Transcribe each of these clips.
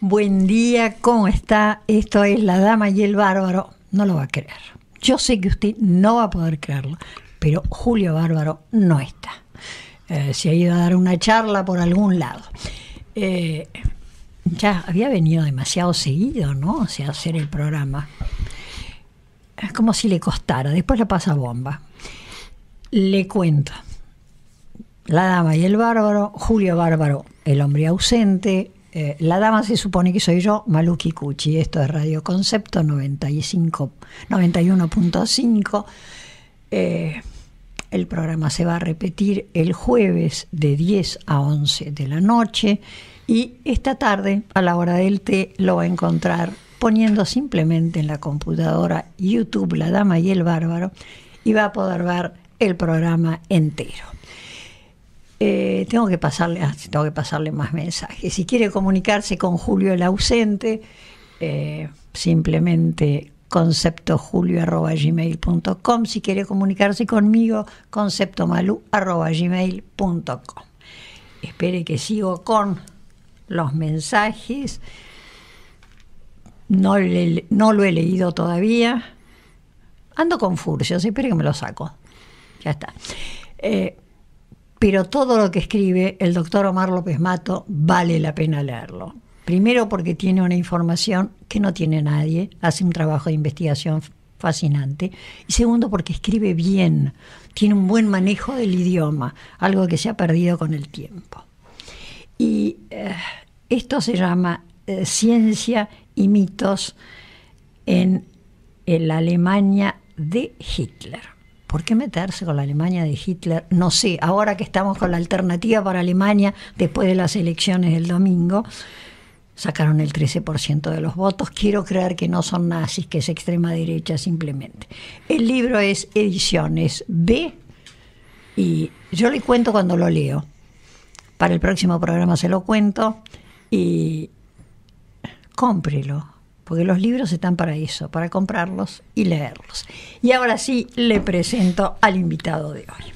Buen día, ¿cómo está? Esto es La Dama y el Bárbaro. No lo va a creer. Yo sé que usted no va a poder creerlo, pero Julio Bárbaro no está. Eh, se ha ido a dar una charla por algún lado. Eh, ya había venido demasiado seguido, ¿no? O sea, hacer el programa. Es como si le costara. Después la pasa bomba. Le cuento. La Dama y el Bárbaro, Julio Bárbaro, el hombre ausente, eh, la dama se supone que soy yo, Maluki kuchi Esto es Radio Concepto 91.5. Eh, el programa se va a repetir el jueves de 10 a 11 de la noche y esta tarde a la hora del té lo va a encontrar poniendo simplemente en la computadora YouTube La Dama y el Bárbaro y va a poder ver el programa entero. Eh, tengo que pasarle, ah, tengo que pasarle más mensajes. Si quiere comunicarse con Julio el ausente, eh, simplemente conceptojulio.gmail.com. Si quiere comunicarse conmigo, conceptomalu.gmail.com. Espere que sigo con los mensajes. No, no lo he leído todavía. Ando con furcios, espere que me lo saco. Ya está. Eh, pero todo lo que escribe el doctor Omar López Mato vale la pena leerlo. Primero porque tiene una información que no tiene nadie, hace un trabajo de investigación fascinante. Y segundo porque escribe bien, tiene un buen manejo del idioma, algo que se ha perdido con el tiempo. Y eh, esto se llama eh, Ciencia y mitos en la Alemania de Hitler. ¿Por qué meterse con la Alemania de Hitler? No sé, ahora que estamos con la alternativa para Alemania después de las elecciones del domingo, sacaron el 13% de los votos. Quiero creer que no son nazis, que es extrema derecha simplemente. El libro es Ediciones B y yo le cuento cuando lo leo. Para el próximo programa se lo cuento y cómprelo porque los libros están para eso, para comprarlos y leerlos. Y ahora sí, le presento al invitado de hoy.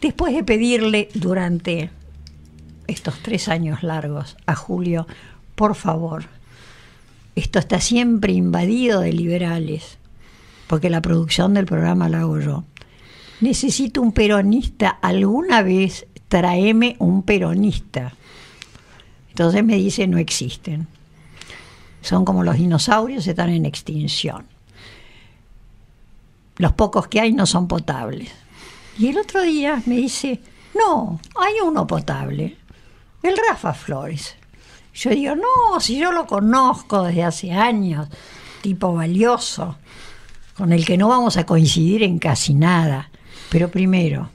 Después de pedirle durante estos tres años largos a Julio, por favor, esto está siempre invadido de liberales, porque la producción del programa la hago yo. Necesito un peronista, alguna vez traeme un peronista. Entonces me dice, no existen son como los dinosaurios, están en extinción. Los pocos que hay no son potables. Y el otro día me dice, no, hay uno potable, el Rafa Flores. Yo digo, no, si yo lo conozco desde hace años, tipo valioso, con el que no vamos a coincidir en casi nada. Pero primero,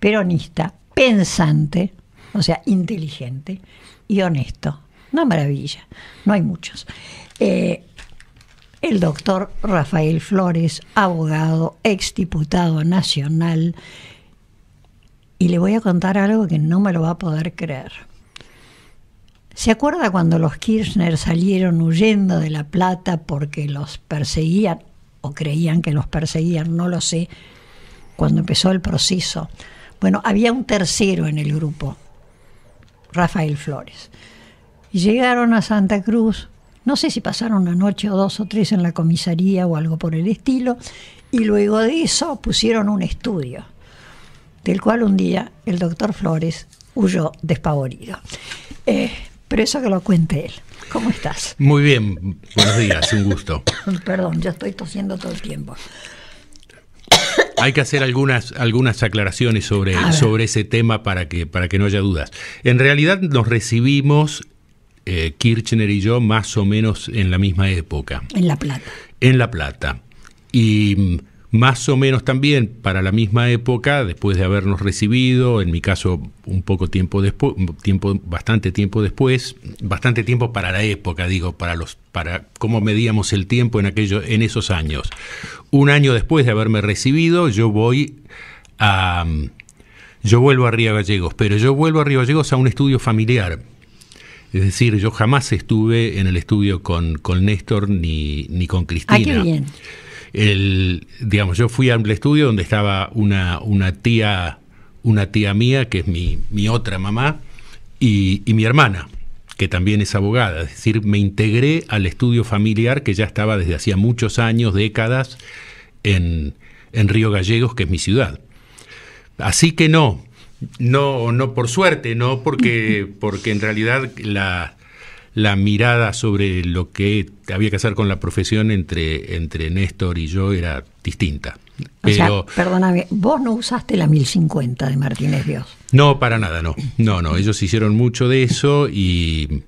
peronista, pensante, o sea, inteligente y honesto. Una maravilla, no hay muchos. Eh, el doctor Rafael Flores, abogado, exdiputado nacional. Y le voy a contar algo que no me lo va a poder creer. ¿Se acuerda cuando los Kirchner salieron huyendo de La Plata porque los perseguían o creían que los perseguían? No lo sé. Cuando empezó el proceso. Bueno, había un tercero en el grupo, Rafael Flores. Llegaron a Santa Cruz, no sé si pasaron una noche o dos o tres en la comisaría o algo por el estilo, y luego de eso pusieron un estudio, del cual un día el doctor Flores huyó despavorido. Eh, pero eso que lo cuente él. ¿Cómo estás? Muy bien, buenos días, un gusto. Perdón, ya estoy tosiendo todo el tiempo. Hay que hacer algunas, algunas aclaraciones sobre, sobre ese tema para que, para que no haya dudas. En realidad nos recibimos eh, Kirchner y yo más o menos en la misma época. En La Plata. En La Plata. Y mm, más o menos también para la misma época, después de habernos recibido, en mi caso un poco tiempo después, tiempo, bastante tiempo después, bastante tiempo para la época, digo, para los, para cómo medíamos el tiempo en aquello, en esos años. Un año después de haberme recibido, yo voy a mm, yo vuelvo a Río Gallegos, pero yo vuelvo a Río Gallegos a un estudio familiar es decir, yo jamás estuve en el estudio con, con Néstor ni, ni con Cristina. Ah, qué bien. El, digamos, yo fui al estudio donde estaba una, una tía, una tía mía, que es mi, otra mamá, y, mi hermana que también es abogada. Es decir, me integré al estudio familiar que ya estaba desde hacía muchos años, décadas, en, en Río Gallegos, que es mi ciudad. Así que no, no, no por suerte, no porque, porque en realidad la, la mirada sobre lo que había que hacer con la profesión entre, entre Néstor y yo era distinta. o perdóname, vos no usaste la 1050 de Martínez Dios. No, para nada, no. No, no, ellos hicieron mucho de eso y,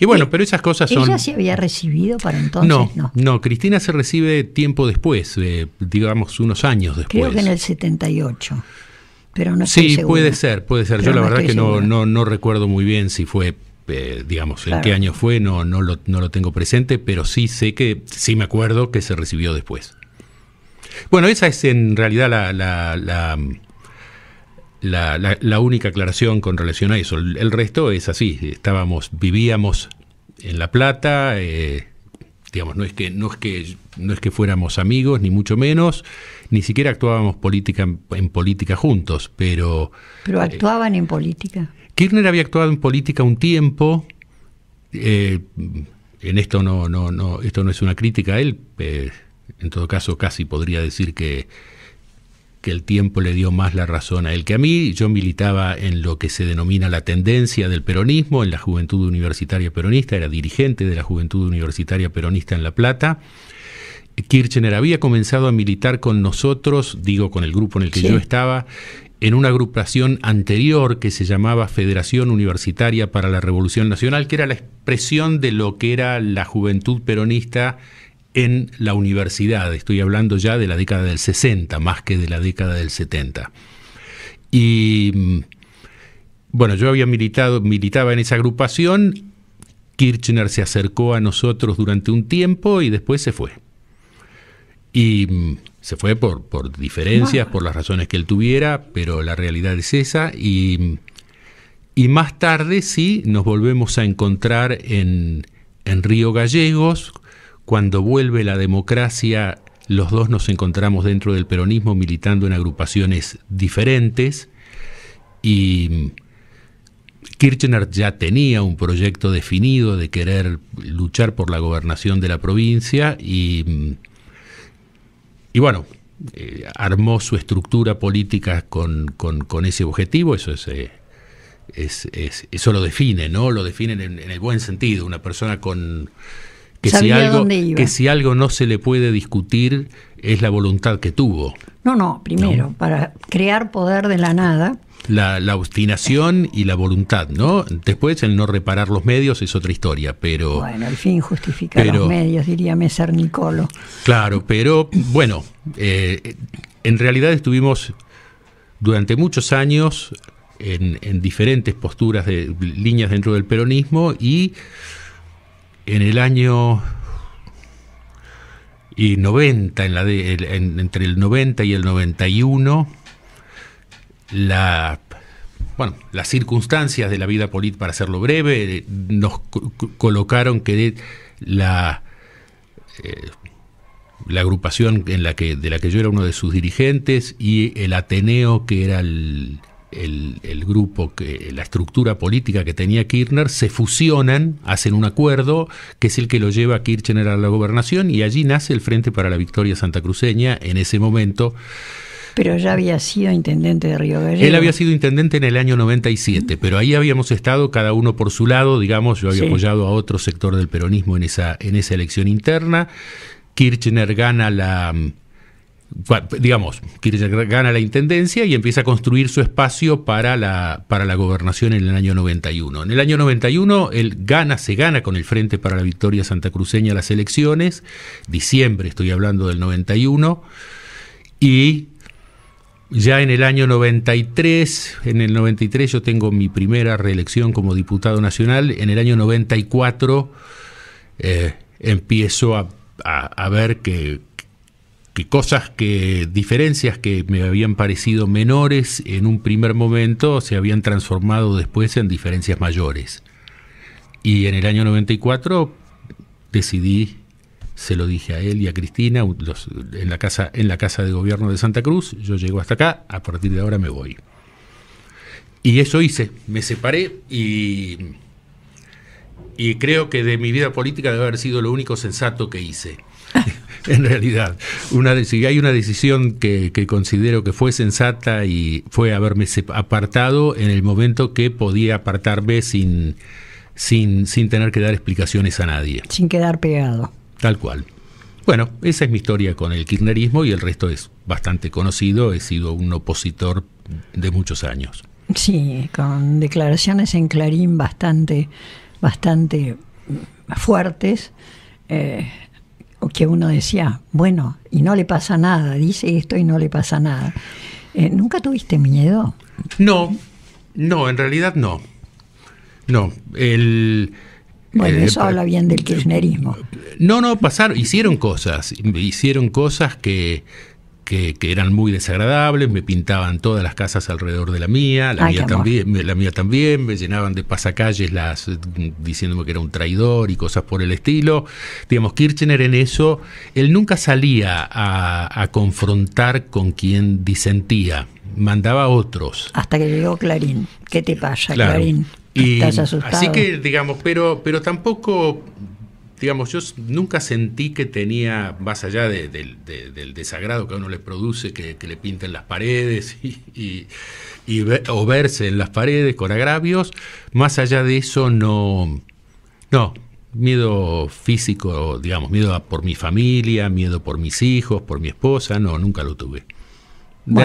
y bueno, pero esas cosas son... ¿Ella se había recibido para entonces? No, no, no Cristina se recibe tiempo después, eh, digamos unos años después. Creo que en el 78. Sí, puede ser, puede ser. Yo la verdad que no, no, no, recuerdo muy bien si fue, eh, digamos, en qué año fue, no, no, lo, no lo tengo presente, pero sí sé que, sí me acuerdo que se recibió después. Bueno, esa es en realidad la, la, la única aclaración con relación a eso. El, resto es así. Estábamos, vivíamos en La Plata, eh, digamos, no es que no es que no es que fuéramos amigos ni mucho menos, ni siquiera actuábamos política en, política juntos, pero pero eh, actuaban en política. Kirchner había actuado en política un tiempo. Eh, en esto no no no esto no es una crítica a él. Eh, en todo caso, casi podría decir que que el tiempo le dio más la razón a él que a mí. Yo militaba en lo que se denomina la tendencia del peronismo, en la Juventud Universitaria Peronista, era dirigente de la Juventud Universitaria Peronista en La Plata. Kirchner había comenzado a militar con nosotros, digo con el grupo en el que yo estaba, en una agrupación anterior que se llamaba Federación Universitaria para la Revolución Nacional, que era la expresión de lo que era la juventud peronista en la universidad. Estoy hablando ya de la década del 60, más que de la década del 70. Y mm, bueno, yo había militado, militaba en esa agrupación. Kirchner se acercó a nosotros durante un tiempo y después se fue. Y mm, se fue por, diferencias, por las razones que él tuviera, pero la realidad es esa. Y, mm, y más tarde sí nos volvemos a encontrar en, en Río Gallegos cuando vuelve la democracia, los dos nos encontramos dentro del peronismo militando en agrupaciones diferentes y Kirchner ya tenía un proyecto definido de querer luchar por la gobernación de la provincia y, y bueno, eh, armó su estructura política con, ese objetivo, eso eh, es, eso lo define, ¿no? Lo define en el buen sentido. Una persona con, que si, algo, que si algo no se le puede discutir es la voluntad que tuvo. No, no, primero, para crear poder de la nada. La, obstinación y la voluntad, ¿no? Después el no reparar los medios es otra historia, pero... Bueno, al fin justificar los medios, diría Messer Nicolo. Claro, pero bueno, eh, en realidad estuvimos durante muchos años en, en diferentes posturas de líneas dentro del peronismo y en el año y 90, en la entre el 90 y el 91, la, bueno, las circunstancias de la vida política, para hacerlo breve, nos colocaron que la, eh, la agrupación en la que, de la que yo era uno de sus dirigentes y el Ateneo, que era el, el, grupo, que, la estructura política que tenía Kirchner, se fusionan, hacen un acuerdo que es el que lo lleva a Kirchner a la gobernación y allí nace el Frente para la Victoria Santa Cruceña en ese momento. Pero ya había sido intendente de Río Gallegos. Él había sido intendente en el año 97, pero ahí habíamos estado cada uno por su lado, digamos, yo había apoyado a otro sector del peronismo en esa, en esa elección interna. Kirchner gana la, digamos, Kirchner gana la intendencia y empieza a construir su espacio para la, para la gobernación en el año 91. En el año 91 él gana, se gana con el Frente para la Victoria Santa Cruceña las elecciones, diciembre estoy hablando del 91, y ya en el año 93, en el 93 yo tengo mi primera reelección como diputado nacional, en el año 94 eh, empiezo a ver que que cosas que diferencias que me habían parecido menores en un primer momento se habían transformado después en diferencias mayores. Y en el año 94 decidí, se lo dije a él y a Cristina, en, la casa, en la casa de gobierno de Santa Cruz, yo llego hasta acá, a partir de ahora me voy. Y eso hice, me separé y, y creo que de mi vida política debe haber sido lo único sensato que hice. en realidad. Una, hay una decisión que, que, considero que fue sensata y fue haberme apartado en el momento que podía apartarme sin, sin, sin tener que dar explicaciones a nadie. Sin quedar pegado. Tal cual. Bueno, esa es mi historia con el kirchnerismo y el resto es bastante conocido. He sido un opositor de muchos años. Sí, con declaraciones en Clarín bastante, bastante mm, fuertes. Eh, que uno decía, bueno, y no le pasa nada, dice esto y no le pasa nada. Eh, ¿Nunca tuviste miedo? No, no, en realidad no. No, el... Bueno, eh, eso habla bien del kirchnerismo. No, no, pasaron, hicieron cosas, hicieron cosas que, que, eran muy desagradables, me pintaban todas las casas alrededor de la mía, la, mía, también, me, la mía también, me llenaban de pasacalles las, diciéndome que era un traidor y cosas por el estilo. Digamos, Kirchner en eso, él nunca salía a, confrontar con quien disentía, mandaba a otros. Hasta que llegó Clarín. ¿Qué te pasa, Clarín? Estás asustado. Así que, digamos, pero, pero tampoco digamos, yo nunca sentí que tenía, más allá del desagrado que a uno le produce, que, le pinten las paredes y, o verse en las paredes con agravios, más allá de eso no, no, miedo físico, digamos, miedo por mi familia, miedo por mis hijos, por mi esposa, no, nunca lo tuve.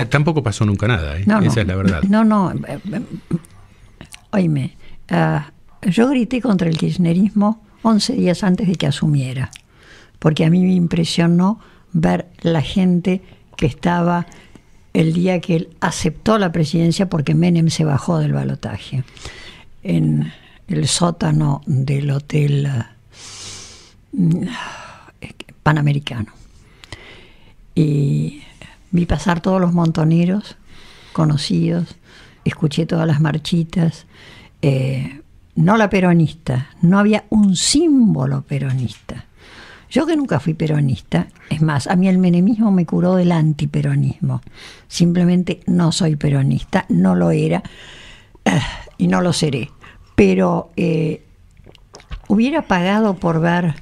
tampoco pasó nunca nada, ¿eh? esa es la verdad. No, no, em, em, oíme, ah, yo grité contra el kirchnerismo 11 días antes de que asumiera, porque a mí me impresionó ver la gente que estaba el día que él aceptó la presidencia porque Menem se bajó del balotaje en el sótano del hotel eh, panamericano. Y vi pasar todos los montoneros conocidos, escuché todas las marchitas, eh, no la peronista, no había un símbolo peronista. Yo que nunca fui peronista, es más, a mí el menemismo me curó del antiperonismo. Simplemente no soy peronista, no lo era y no lo seré. Pero eh, hubiera pagado por ver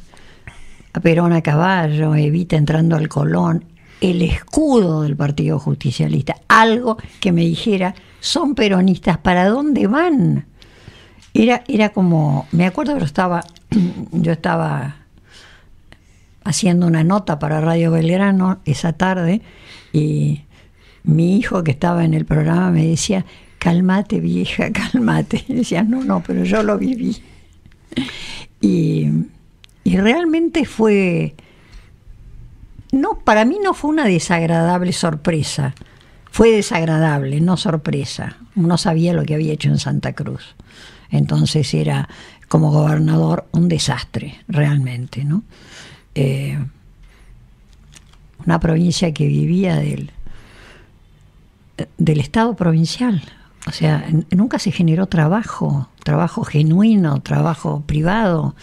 a Perón a caballo, Evita entrando al Colón, el escudo del Partido Justicialista, algo que me dijera, son peronistas, ¿para dónde van? Era, era como, me acuerdo que yo estaba, yo estaba haciendo una nota para Radio Belgrano esa tarde y mi hijo que estaba en el programa me decía, calmate vieja, calmate. Y decía, no, no, pero yo lo viví. Y, realmente fue, no, para mí no fue una desagradable sorpresa. Fue desagradable, no sorpresa. Uno sabía lo que había hecho en Santa Cruz. Entonces era como gobernador un desastre, realmente, ¿no? Eh, una provincia que vivía del, del Estado provincial. O sea, nunca se generó trabajo, trabajo genuino, trabajo privado.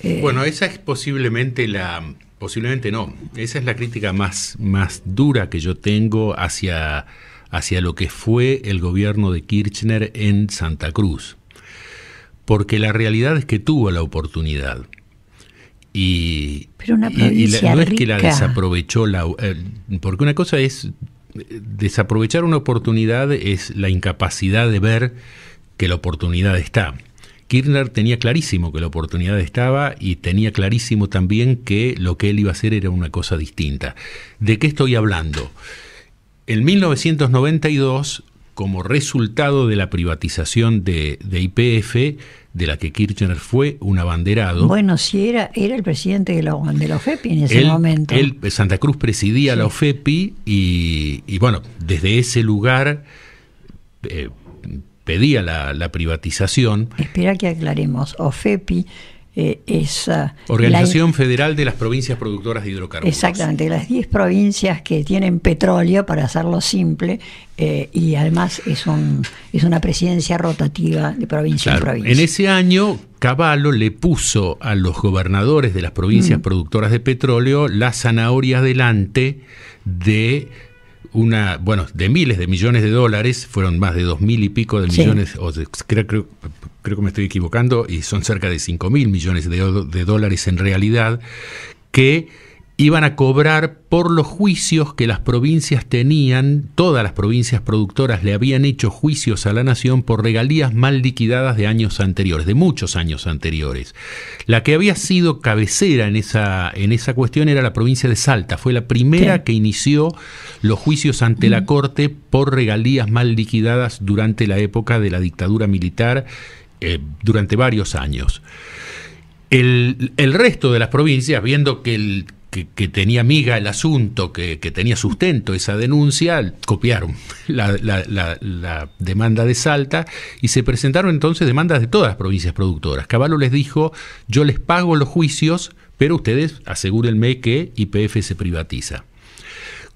Eh, bueno, esa es posiblemente la, posiblemente no, esa es la crítica más, dura que yo tengo hacia, hacia lo que fue el gobierno de Kirchner en Santa Cruz porque la realidad es que tuvo la oportunidad. Y, Pero una y la, no es que la desaprovechó, la, eh, porque una cosa es, eh, desaprovechar una oportunidad es la incapacidad de ver que la oportunidad está. Kirchner tenía clarísimo que la oportunidad estaba y tenía clarísimo también que lo que él iba a hacer era una cosa distinta. ¿De qué estoy hablando? En 1992 como resultado de la privatización de IPF, de, la que Kirchner fue un abanderado. Bueno, sí, era, era el presidente de la, OFEPI en ese momento. Él, Santa Cruz presidía la OFEPI y, bueno, desde ese lugar eh, pedía la, la privatización. Espera que aclaremos, OFEPI eh, esa... Organización Federal de las Provincias Productoras de Hidrocarburos. Exactamente, las 10 provincias que tienen petróleo, para hacerlo simple, eh, y además es, un, es una presidencia rotativa de provincia en provincia. En ese año, Cavallo le puso a los gobernadores de las provincias mm. productoras de petróleo la zanahoria delante de una, bueno, de miles de millones de dólares, fueron más de dos mil y pico de millones, o creo, creo que me estoy equivocando, y son cerca de 5 mil millones de, dólares en realidad, que iban a cobrar por los juicios que las provincias tenían, todas las provincias productoras le habían hecho juicios a la nación por regalías mal liquidadas de años anteriores, de muchos años anteriores. La que había sido cabecera en esa, en esa cuestión era la provincia de Salta, fue la primera que inició los juicios ante la Corte por regalías mal liquidadas durante la época de la dictadura militar eh, durante varios años. El, resto de las provincias, viendo que, que, tenía miga el asunto, que, tenía sustento esa denuncia, copiaron la, demanda de Salta y se presentaron entonces demandas de todas las provincias productoras. Caballo les dijo, yo les pago los juicios, pero ustedes asegúrenme que IPF se privatiza.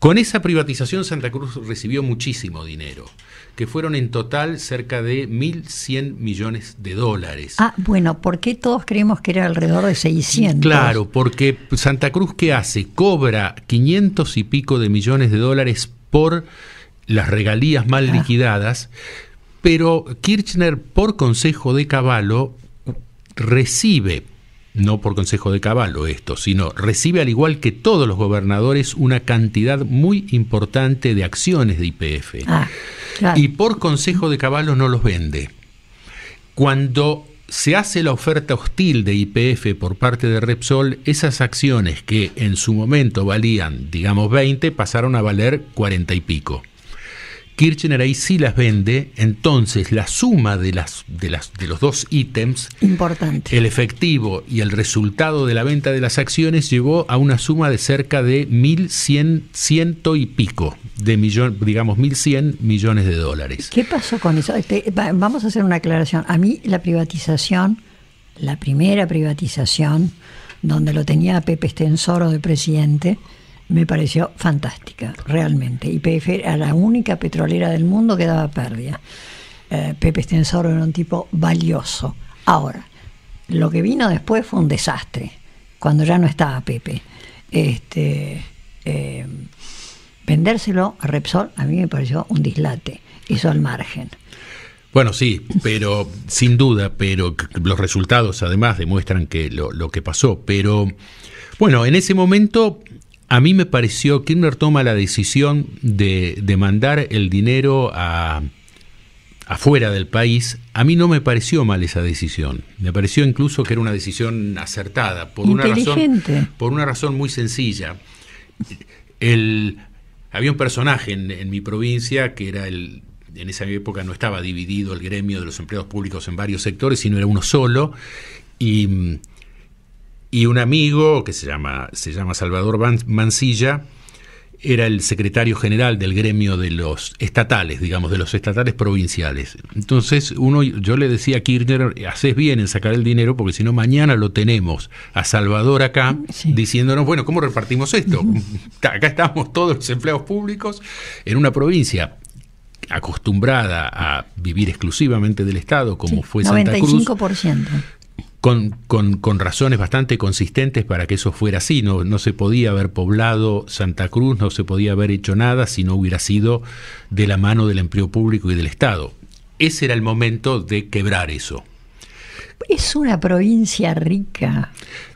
Con esa privatización Santa Cruz recibió muchísimo dinero, que fueron en total cerca de 1.100 millones de dólares. Ah, bueno, ¿por qué todos creemos que era alrededor de 600? Claro, porque Santa Cruz ¿qué hace? Cobra 500 y pico de millones de dólares por las regalías mal ah. liquidadas, pero Kirchner por consejo de Caballo recibe no por consejo de caballo esto, sino recibe al igual que todos los gobernadores una cantidad muy importante de acciones de IPF. Ah, y por consejo de caballo no los vende. Cuando se hace la oferta hostil de IPF por parte de Repsol, esas acciones que en su momento valían, digamos, 20, pasaron a valer 40 y pico. Kirchner ahí sí las vende, entonces la suma de, las, de, las, de los dos ítems, Importante. el efectivo y el resultado de la venta de las acciones, llegó a una suma de cerca de 1.100 ciento y pico, de millón, digamos 1.100 millones de dólares. ¿Qué pasó con eso? Este, vamos a hacer una aclaración. A mí la privatización, la primera privatización, donde lo tenía Pepe Stensoro de presidente, me pareció fantástica, realmente. Y YPF era la única petrolera del mundo que daba pérdida. Eh, Pepe Estensoro era un tipo valioso. Ahora, lo que vino después fue un desastre, cuando ya no estaba Pepe. Este, eh, vendérselo a Repsol a mí me pareció un dislate, hizo al margen. Bueno, sí, pero sin duda, pero los resultados además demuestran que lo que pasó, pero bueno, en ese momento a mí me pareció, Kirchner toma la decisión de, de mandar el dinero afuera del país, a mí no me pareció mal esa decisión. Me pareció incluso que era una decisión acertada, por, una razón, por una razón muy sencilla. había un personaje en, mi provincia que era el en esa época no estaba dividido el gremio de los empleados públicos en varios sectores, sino era uno solo. Y y un amigo que se llama, se llama Salvador Mancilla era el secretario general del gremio de los estatales, digamos, de los estatales provinciales. Entonces, uno, yo le decía a Kirchner, haces bien en sacar el dinero porque si no mañana lo tenemos a Salvador acá diciéndonos, bueno, ¿cómo repartimos esto? Acá estamos todos los empleados públicos en una provincia acostumbrada a vivir exclusivamente del Estado, como fue Santa Cruz. 95% con, con, razones bastante consistentes para que eso fuera así. No, no, se podía haber poblado Santa Cruz, no se podía haber hecho nada si no hubiera sido de la mano del empleo público y del Estado. Ese era el momento de quebrar eso es una provincia rica.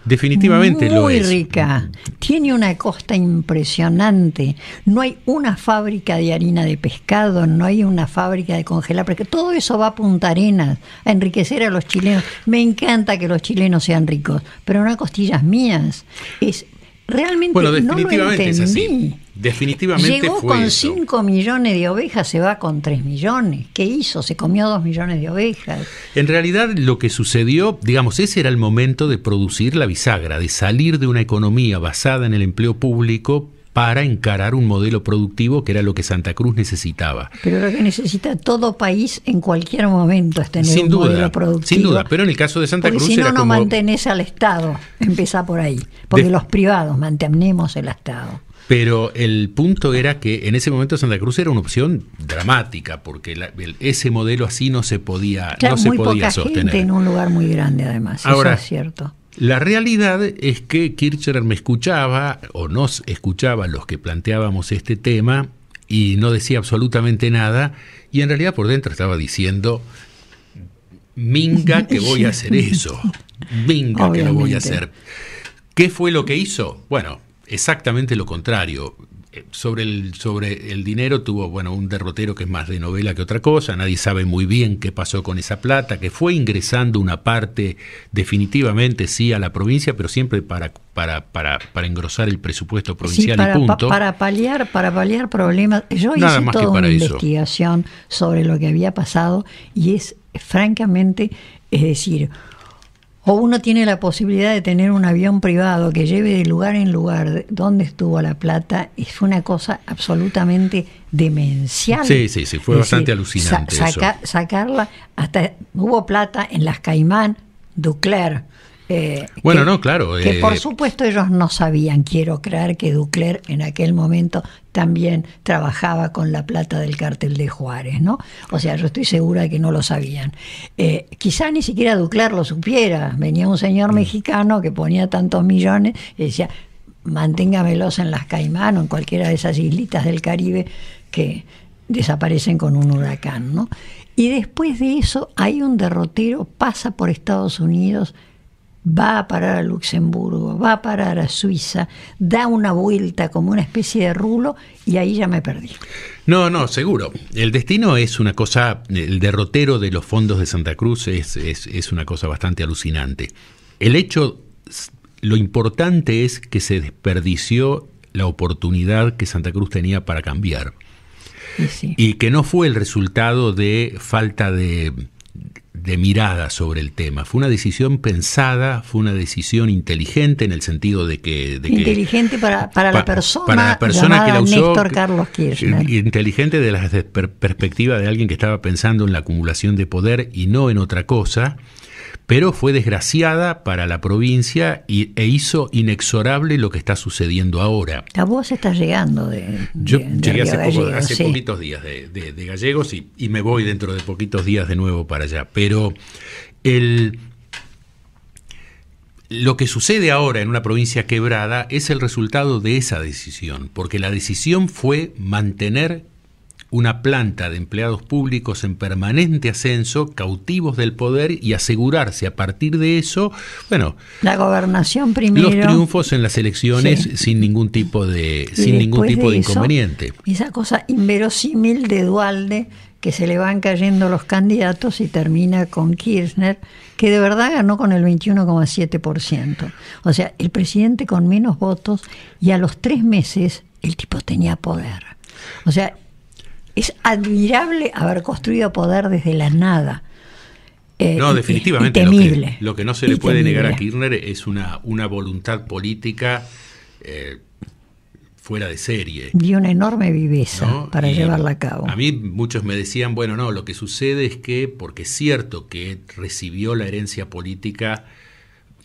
Definitivamente lo es. Muy rica. Tiene una costa impresionante. No hay una fábrica de harina de pescado, no hay una fábrica de congelar porque Todo eso va a Punta Arenas, a enriquecer a los chilenos. Me encanta que los chilenos sean ricos, pero no a costillas mías. Es realmente no lo entendí. Definitivamente. Llegó con 5 millones de ovejas, se va con 3 millones. ¿Qué hizo? Se comió 2 millones de ovejas. En realidad lo que sucedió, digamos, ese era el momento de producir la bisagra, de salir de una economía basada en el empleo público para encarar un modelo productivo que era lo que Santa Cruz necesitaba. Pero lo que necesita todo país en cualquier momento es tener un modelo productivo. Sin duda, pero en el caso de Santa Cruz si no, no mantenés al Estado, empezá por ahí, porque los privados mantenemos el Estado. Pero el punto era que en ese momento Santa Cruz era una opción dramática, porque ese modelo así no se podía, no se podía sostener. en un lugar muy grande, además, Ahora, eso es cierto. La realidad es que Kirchner me escuchaba, o nos escuchaba los que planteábamos este tema, y no decía absolutamente nada, y en realidad por dentro estaba diciendo, minga que voy a hacer eso, minga que lo voy a hacer. ¿Qué fue lo que hizo? Bueno, exactamente lo contrario. Eh, sobre el, sobre el dinero tuvo bueno, un derrotero que es más de novela que otra cosa, nadie sabe muy bien qué pasó con esa plata, que fue ingresando una parte definitivamente sí a la provincia, pero siempre para, para, para, para engrosar el presupuesto provincial para, y punto. para paliar, para paliar problemas. Yo hice una investigación sobre lo que había pasado y es francamente, es decir, o uno tiene la posibilidad de tener un avión privado que lleve de lugar en lugar donde estuvo La Plata, es una cosa absolutamente demencial. Sí, sí, sí, fue bastante alucinante. eso. Sacarla, hasta hubo plata en las Caimán, Ducler, eh, bueno, no, claro. Que por eh, supuesto ellos no sabían, quiero creer que Ducler en aquel momento también trabajaba con la plata del cartel de Juárez, ¿no? O sea, yo estoy segura de que no lo sabían. Eh, quizá ni siquiera Ducler lo supiera. Venía un señor mm. mexicano que ponía tantos millones y decía, manténgamelos en las Caimán o en cualquiera de esas islitas del Caribe que desaparecen con un huracán, ¿no? Y después de eso hay un derrotero, pasa por Estados Unidos, va a parar a Luxemburgo, va a parar a Suiza, da una vuelta como una especie de rulo y ahí ya me perdí. No, no, seguro. El destino es una cosa, el derrotero de los fondos de Santa Cruz es, es, una cosa bastante alucinante. El hecho, lo importante es que se desperdició la oportunidad que Santa Cruz tenía para cambiar. Y que no fue el resultado de falta de, de mirada sobre el tema. Fue una decisión pensada, fue una decisión inteligente en el sentido de que... inteligente para, para, la persona para, la persona que la Néstor Carlos Kirchner. Eh, inteligente de la perspectiva de alguien que estaba pensando en la acumulación de poder y no en otra cosa pero fue desgraciada para la provincia y, e hizo inexorable lo que está sucediendo ahora. La voz estás llegando de. Yo llegué hace, poquitos días de, Gallegos y, me voy dentro de poquitos días de nuevo para allá. Pero el. Lo que sucede ahora en una provincia quebrada es el resultado de esa decisión, porque la decisión fue mantener una planta de empleados públicos en permanente ascenso, cautivos del poder y asegurarse a partir de eso, bueno, la gobernación primero, los triunfos en las elecciones sin ningún tipo de sin ningún tipo de, inconveniente. Esa cosa inverosímil de Dualde que se le van cayendo los candidatos y termina con Kirchner, que de verdad ganó con el 21,7%. O sea, el presidente con menos votos y a los tres meses el tipo tenía poder. O sea, es admirable haber construido poder desde la nada. Eh, no, definitivamente. lo, que, no se le puede negar a Kirchner es una, una voluntad política eh, fuera de serie. Y una enorme viveza para llevarla a cabo. A mí muchos me decían, bueno, no, lo que sucede es que, porque es cierto que recibió la herencia política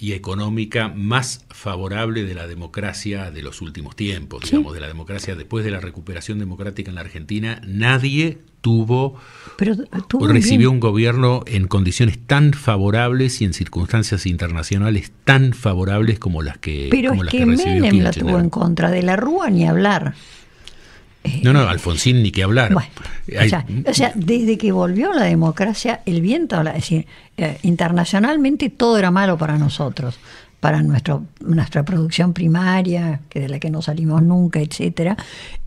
y económica más favorable de la democracia de los últimos tiempos, digamos, de la democracia después de la recuperación democrática en la Argentina, nadie tuvo Pero, o recibió un gobierno en condiciones tan favorables y en circunstancias internacionales tan favorables como las que Pero como la tuvo en contra de la Rúa ni hablar. Eh, no, no, Alfonsín ni que hablar. o, sea, desde que volvió la democracia, el viento, es decir, eh, internacionalmente todo era malo para nosotros, para nuestro, nuestra producción primaria, que de la que no salimos nunca, etc.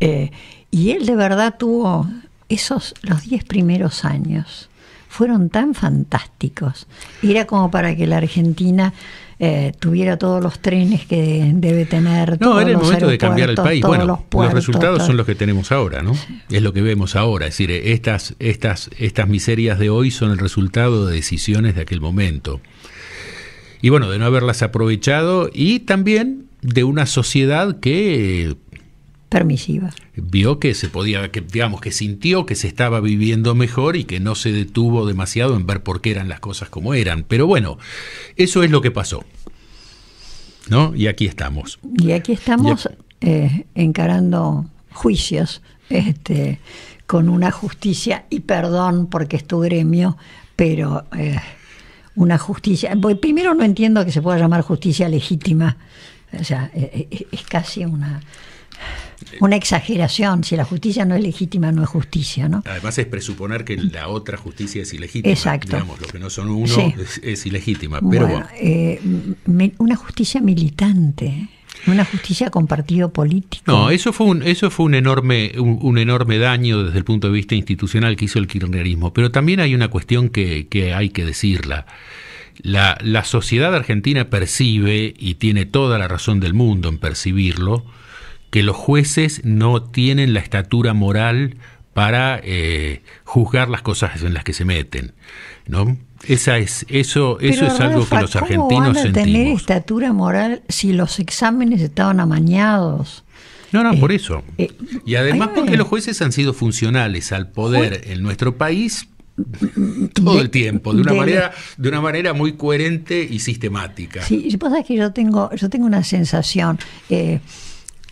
Eh, y él de verdad tuvo esos los diez primeros años fueron tan fantásticos. Era como para que la Argentina eh, tuviera todos los trenes que debe tener. No, era el momento de cambiar el país. Bueno, los, resultados son los que tenemos ahora, ¿no? Es lo que vemos ahora. Es decir, estas, estas, estas miserias de hoy son el resultado de decisiones de aquel momento. Y bueno, de no haberlas aprovechado y también de una sociedad que permisiva. Vio que se podía, que, digamos, que sintió que se estaba viviendo mejor y que no se detuvo demasiado en ver por qué eran las cosas como eran. Pero bueno, eso es lo que pasó. ¿no? Y aquí estamos. Y aquí estamos eh, encarando juicios este, con una justicia, y perdón porque es tu gremio, pero eh, una justicia. Pues, primero no entiendo que se pueda llamar justicia legítima. O sea, eh, es casi una una exageración, si la justicia no es legítima, no es justicia, ¿no? Además es presuponer que la otra justicia es ilegítima. Exacto. Digamos, lo que no son uno es, ilegítima, pero bueno. Eh, una justicia militante, una justicia con partido político. No, eso fue un, eso fue un enorme, un, enorme daño desde el punto de vista institucional que hizo el kirchnerismo. Pero también hay una cuestión que, que hay que decirla. La, la sociedad argentina percibe, y tiene toda la razón del mundo en percibirlo, que los jueces no tienen la estatura moral para eh, juzgar las cosas en las que se meten, ¿no? Esa es eso eso es algo que los argentinos ¿cómo van a tener estatura moral si los exámenes estaban amañados? No, no, por eh, eso. Eh, y además porque los jueces han sido funcionales al poder en nuestro país mm, todo el tiempo, de una manera, de una manera muy coherente y sistemática. Sí, pasa que yo tengo, yo tengo una sensación.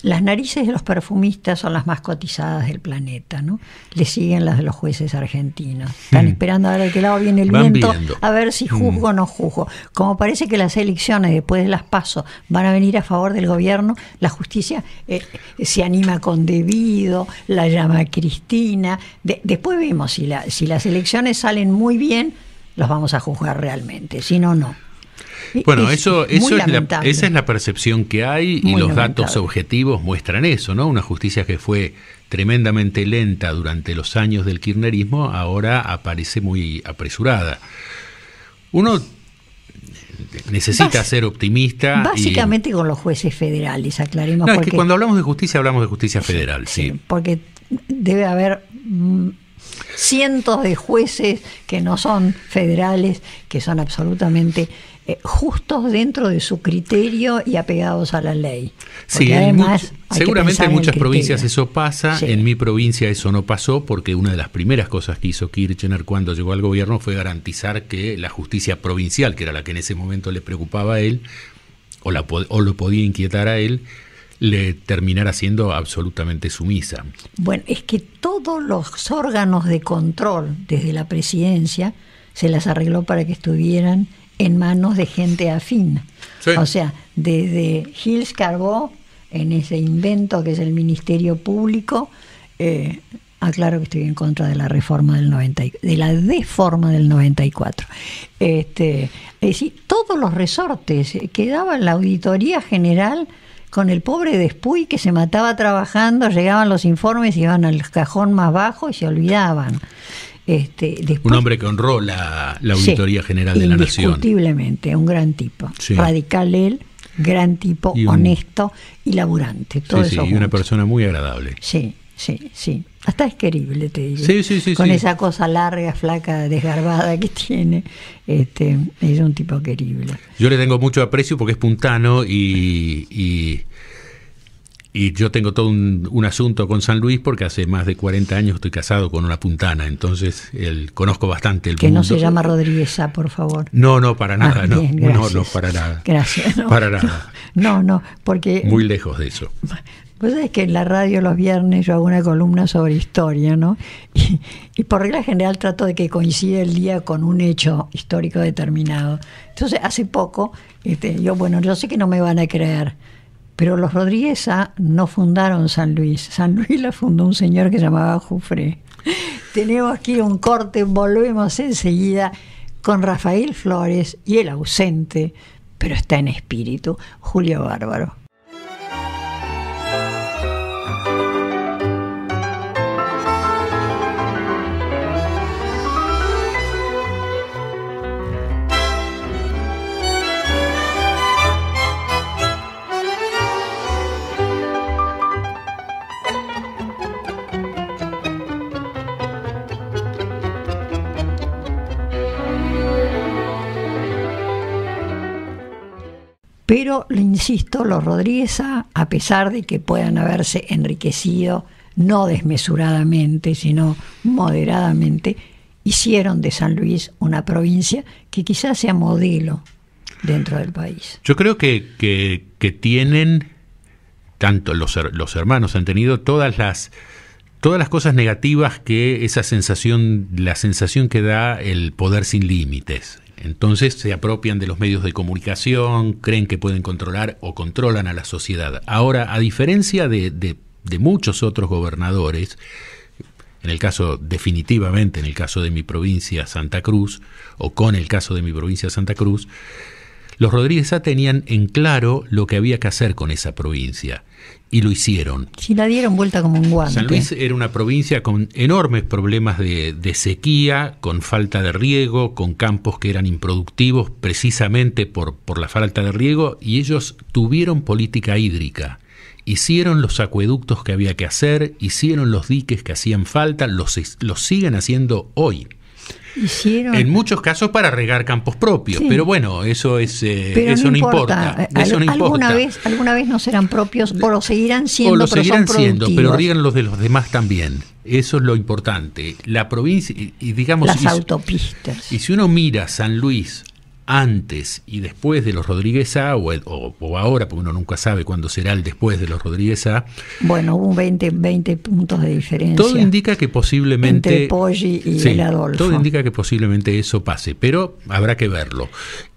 Las narices de los perfumistas son las más cotizadas del planeta, ¿no? Le siguen las de los jueces argentinos. Están mm. esperando a ver de qué lado viene el viento, a ver si juzgo o mm. no juzgo. Como parece que las elecciones después de las pasos van a venir a favor del gobierno, la justicia eh, eh, se anima con debido, la llama Cristina. después vemos si, la, si las elecciones salen muy bien, los vamos a juzgar realmente, si no, no. Bueno, eso, eso es la, esa es la percepción que hay y los datos objetivos muestran eso, ¿no? Una justicia que fue tremendamente lenta durante los años del kirchnerismo ahora aparece muy apresurada. Uno necesita ser optimista. Básicamente con los jueces federales, aclaremos. porque, cuando hablamos de justicia hablamos de justicia federal, sí. Porque debe haber mm, cientos de jueces que no son federales, que son absolutamente eh, justos dentro de su criterio y apegados a la ley. sí, además, seguramente en muchas provincias eso pasa, en mi provincia eso no pasó porque una de las primeras cosas que hizo Kirchner cuando llegó al gobierno fue garantizar que la justicia provincial, que era la que en ese momento le preocupaba a él, o, la, o lo podía inquietar a él, le terminara siendo absolutamente sumisa. Bueno, es que todos los órganos de control desde la presidencia se las arregló para que estuvieran en manos de gente afín. O sea, desde Gilles Carbó, en ese invento que es el Ministerio Público, eh, aclaro que estoy en contra de la reforma del 90, de la deforma del 94. Este, es decir, todos los resortes eh, quedaba la auditoría general con el pobre Despuy que se mataba trabajando, llegaban los informes, iban al cajón más bajo y se olvidaban. Este, un hombre que honró la, Auditoría General de la Nación. Indiscutiblemente, un gran tipo. Radical él, gran tipo, honesto y laburante. Todo y una persona muy agradable. Sí, sí, sí. Hasta es querible, te digo. Con esa cosa larga, flaca, desgarbada que tiene, este, es un tipo querible. Yo le tengo mucho aprecio porque es puntano y y yo tengo todo un, asunto con San Luis porque hace más de 40 años estoy casado con una puntana, entonces conozco bastante el que Que no se llama Rodríguez por favor. No, no, para nada, ah, no, no, no, para nada. Gracias. No, para nada. No, no, porque... Muy lejos de eso. Pues sabés que en la radio los viernes yo hago una columna sobre historia, ¿no? Y, por regla general trato de que coincida el día con un hecho histórico determinado. Entonces, hace poco, este, yo, bueno, yo sé que no me van a creer, pero los Rodríguez no fundaron San Luis. San Luis la fundó un señor que se llamaba Jufre. Tenemos aquí un corte, volvemos enseguida con Rafael Flores y el ausente, pero está en espíritu, Julio Bárbaro. Pero, le insisto, los Rodríguez A, pesar de que puedan haberse enriquecido, no desmesuradamente, sino moderadamente, hicieron de San Luis una provincia que quizás sea modelo dentro del país. Yo creo que, que, tienen, tanto los, los hermanos han tenido todas las, todas las cosas negativas que esa sensación, la sensación que da el poder sin límites. Entonces se apropian de los medios de comunicación, creen que pueden controlar o controlan a la sociedad. Ahora, a diferencia de, muchos otros gobernadores, en el caso definitivamente, en el caso de mi provincia Santa Cruz, o con el caso de mi provincia Santa Cruz, los Rodríguez A. tenían en claro lo que había que hacer con esa provincia y lo hicieron. Si la dieron vuelta como un guante. San Luis era una provincia con enormes problemas de, sequía, con falta de riego, con campos que eran improductivos precisamente por, la falta de riego y ellos tuvieron política hídrica hicieron los acueductos que había que hacer, hicieron los diques que hacían falta, los siguen haciendo hoy. En muchos casos para regar campos propios, pero bueno, eso es eh, eso no importa. Eso no alguna vez alguna vez no serán propios o lo seguirán siendo, o lo pero seguirán siendo, pero riegan los de los demás también. Eso es lo importante. La provincia y digamos las autopistas. Y si uno mira San Luis antes y después de los Rodríguez A, o, ahora, porque uno nunca sabe cuándo será el después de los Rodríguez A. Bueno, hubo 20, 20 puntos de diferencia. Todo indica que posiblemente... Entre Poggi y el Adolfo. Todo indica que posiblemente eso pase, pero habrá que verlo.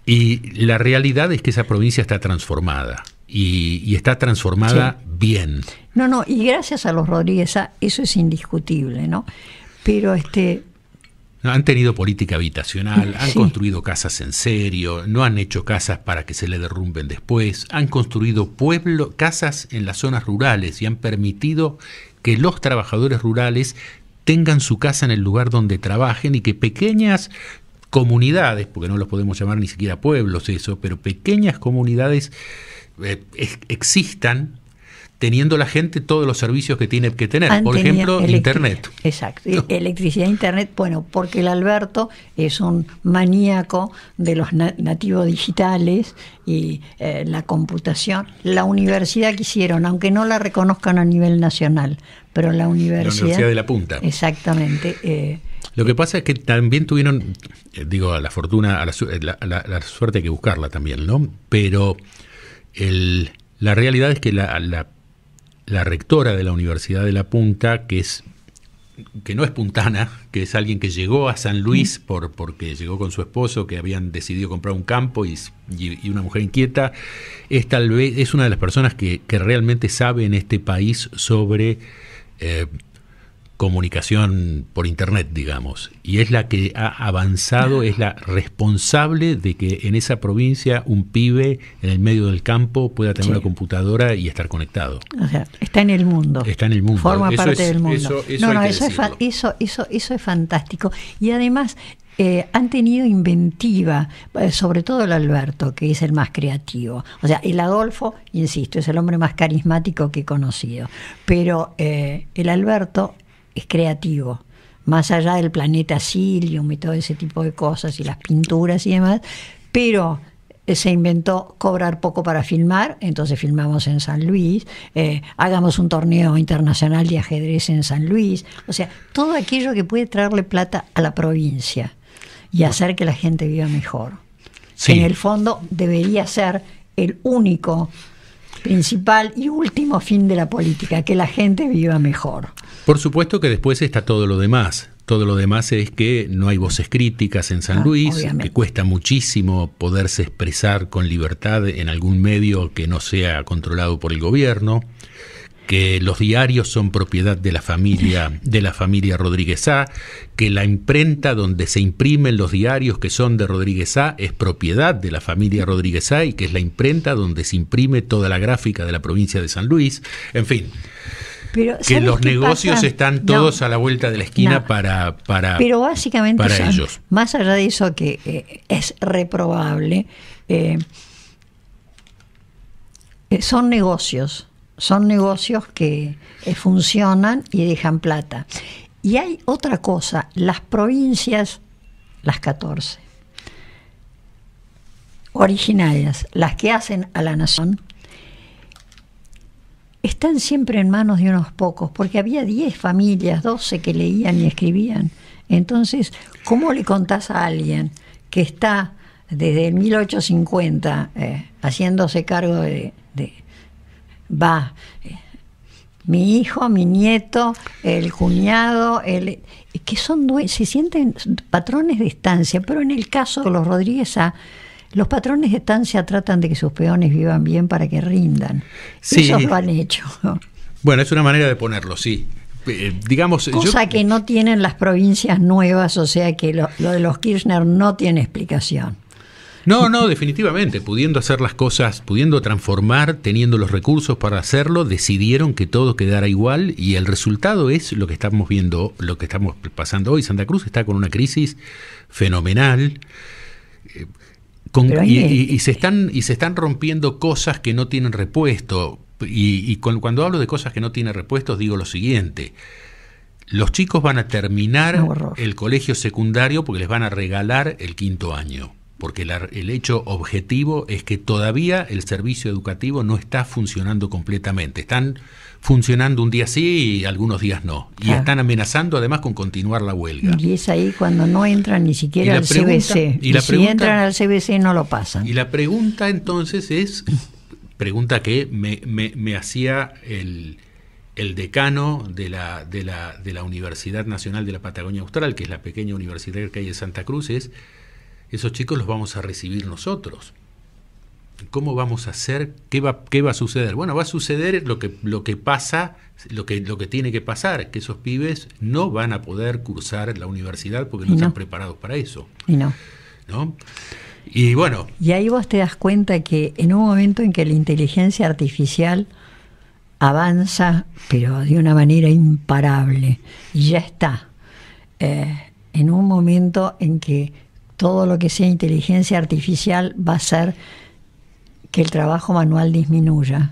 Y la realidad es que esa provincia está transformada. Y, está transformada bien. No, no, y gracias a los Rodríguez A, eso es indiscutible, ¿no? Pero este, han tenido política habitacional, han construido casas en serio, no han hecho casas para que se le derrumben después, han construido pueblo, casas en las zonas rurales y han permitido que los trabajadores rurales tengan su casa en el lugar donde trabajen y que pequeñas comunidades, porque no los podemos llamar ni siquiera pueblos eso, pero pequeñas comunidades eh, existan teniendo la gente todos los servicios que tiene que tener. Por ejemplo, Internet. Exacto, Electricidad electricidad, Internet. Bueno, porque el Alberto es un maníaco de los nativos digitales y eh, la computación. La universidad que hicieron, aunque no la reconozcan a nivel nacional, pero la universidad... La Universidad de la Punta. Exactamente. Eh, lo que pasa es que también tuvieron, eh, digo, la fortuna, la, suerte hay que buscarla también, ¿no? Pero la realidad es que la la rectora de la Universidad de La Punta, que es que no es puntana, que es alguien que llegó a San Luis por, porque llegó con su esposo, que habían decidido comprar un campo y, una mujer inquieta, es tal vez es una de las personas que, realmente sabe en este país sobre eh, comunicación por Internet, digamos, y es la que ha avanzado, es la responsable de que en esa provincia un pibe en el medio del campo pueda tener una computadora y estar conectado. O sea, está en el mundo. Está en el mundo. Forma parte del mundo. Eso, no, no, eso es, fantástico. Y además eh, han tenido inventiva, eh, sobre todo el Alberto, que es el más creativo. O sea, el Adolfo, insisto, es el hombre más carismático que he conocido, pero eh, el Alberto es creativo. Más allá del planeta Silium y todo ese tipo de cosas y las pinturas y demás, pero eh, se inventó cobrar poco para filmar, entonces filmamos en San Luis, eh, hagamos un torneo internacional de ajedrez en San Luis, o sea, todo aquello que puede traerle plata a la provincia y hacer que la gente viva mejor. En el fondo debería ser el único, principal y último fin de la política, que la gente viva mejor. Por supuesto que después está todo lo demás. Todo lo demás es que no hay voces críticas en San ah, Luis, que cuesta muchísimo poderse expresar con libertad en algún medio que no sea controlado por el gobierno, que los diarios son propiedad de la familia de la familia Rodríguez A, que la imprenta donde se imprimen los diarios que son de Rodríguez A es propiedad de la familia Rodríguez A y que es la imprenta donde se imprime toda la gráfica de la provincia de San Luis, en fin que los negocios están todos a la vuelta de la esquina para, para, Pero básicamente Más allá de eso que eh, es reprobable, eh, eh, son negocios, son negocios que funcionan y dejan plata. Y hay otra cosa, las provincias, las 14, originarias, las que hacen a la nación, están siempre en manos de unos pocos, porque había 10 familias, 12 que leían y escribían. Entonces, ¿cómo le contás a alguien que está desde el 1850 eh, haciéndose cargo de... de va, eh, mi hijo, mi nieto, el cuñado, el, que son se sienten patrones de estancia, pero en el caso de los Rodríguez A, los patrones de estancia tratan de que sus peones vivan bien para que rindan. Sí. eso lo han hecho. Bueno, es una manera de ponerlo, sí. Eh, digamos, Cosa que no tienen las provincias nuevas, o sea que lo, de los Kirchner no tiene explicación. No, no, definitivamente, pudiendo hacer las cosas, pudiendo transformar, teniendo los recursos para hacerlo, decidieron que todo quedara igual y el resultado es lo que estamos viendo, lo que estamos pasando hoy. Santa Cruz está con una crisis fenomenal. Eh, y, se están, y se están rompiendo cosas que no tienen repuesto. Y, cuando hablo de cosas que no tienen repuestos, digo lo siguiente. Los chicos van a terminar el colegio secundario porque les van a regalar el quinto año. Porque el hecho objetivo es que todavía el servicio educativo no está funcionando completamente. Están funcionando un día sí y algunos días no. Y están amenazando además con continuar la huelga. Y es ahí cuando no entran ni siquiera al CBC. Y, si entran al CBC no lo pasan. Y la pregunta entonces es, pregunta que me, hacía el, decano de la, de, la, de la Universidad Nacional de la Patagonia Austral, que es la pequeña universidad que hay en Santa Cruz, es, esos chicos los vamos a recibir nosotros. ¿Cómo vamos a hacer? ¿Qué va, qué va a suceder? Bueno, va a suceder lo que, lo que pasa, lo que, lo que tiene que pasar, que esos pibes no van a poder cursar la universidad porque no, están preparados para eso. Y no. ¿No? Y bueno. Y ahí vos te das cuenta que en un momento en que la inteligencia artificial avanza, pero de una manera imparable, y ya está, eh, en un momento en que todo lo que sea inteligencia artificial va a ser que el trabajo manual disminuya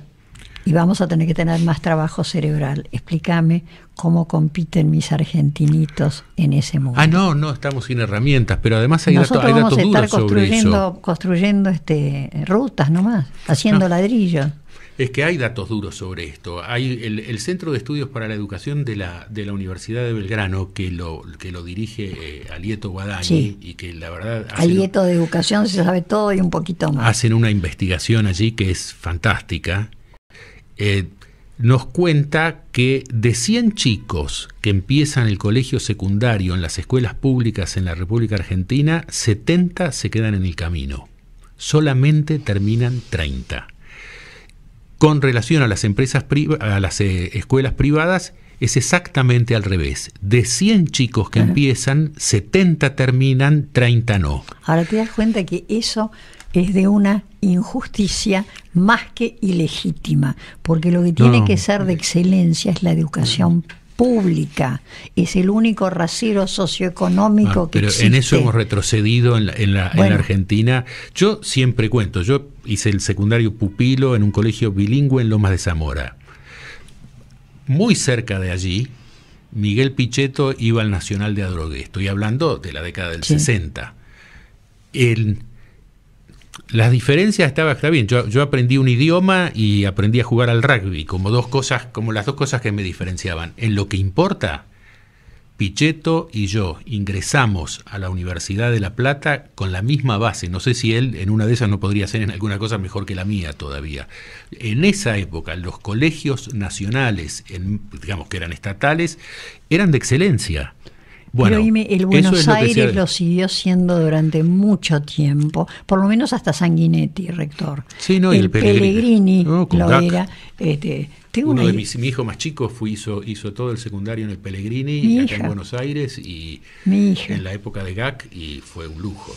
y vamos a tener que tener más trabajo cerebral. Explícame cómo compiten mis argentinitos en ese mundo. Ah, no, no, estamos sin herramientas, pero además hay, Nosotros hay vamos a estar construyendo, construyendo este, rutas nomás, haciendo ladrillos es que hay datos duros sobre esto. Hay el, Centro de Estudios para la Educación de la, Universidad de Belgrano, que lo, que lo dirige eh, Alieto Guadagni y que la verdad... Alieto de Educación se sabe todo y un poquito más. Hacen una investigación allí que es fantástica. Eh, nos cuenta que de 100 chicos que empiezan el colegio secundario en las escuelas públicas en la República Argentina, 70 se quedan en el camino. Solamente terminan 30 con relación a las, empresas a las eh, escuelas privadas es exactamente al revés. De 100 chicos que empiezan, 70 terminan, 30 no. Ahora te das cuenta que eso es de una injusticia más que ilegítima, porque lo que tiene que ser de excelencia es la educación pública. Es el único rasero socioeconómico ah, que pero en eso hemos retrocedido en la, Argentina. Yo siempre cuento, yo hice el secundario pupilo en un colegio bilingüe en Lomas de Zamora. Muy cerca de allí, Miguel Pichetto iba al Nacional de Adrogué. Estoy hablando de la década del 60. El las diferencias estaba, bien. Yo, aprendí un idioma y aprendí a jugar al rugby, como dos cosas, como las dos cosas que me diferenciaban. En lo que importa, Pichetto y yo ingresamos a la Universidad de La Plata con la misma base. No sé si él en una de esas no podría ser en alguna cosa mejor que la mía todavía. En esa época, los colegios nacionales, digamos que eran estatales, eran de excelencia. Bueno, Pero el Buenos Aires lo, siguió siendo durante mucho tiempo, por lo menos hasta Sanguinetti, rector. Sí, no, el, Pellegrini, lo era. Este, tengo Uno de mis, hijos más chicos hizo, todo el secundario en el Pellegrini, acá en Buenos Aires, y en la época de GAC, y fue un lujo.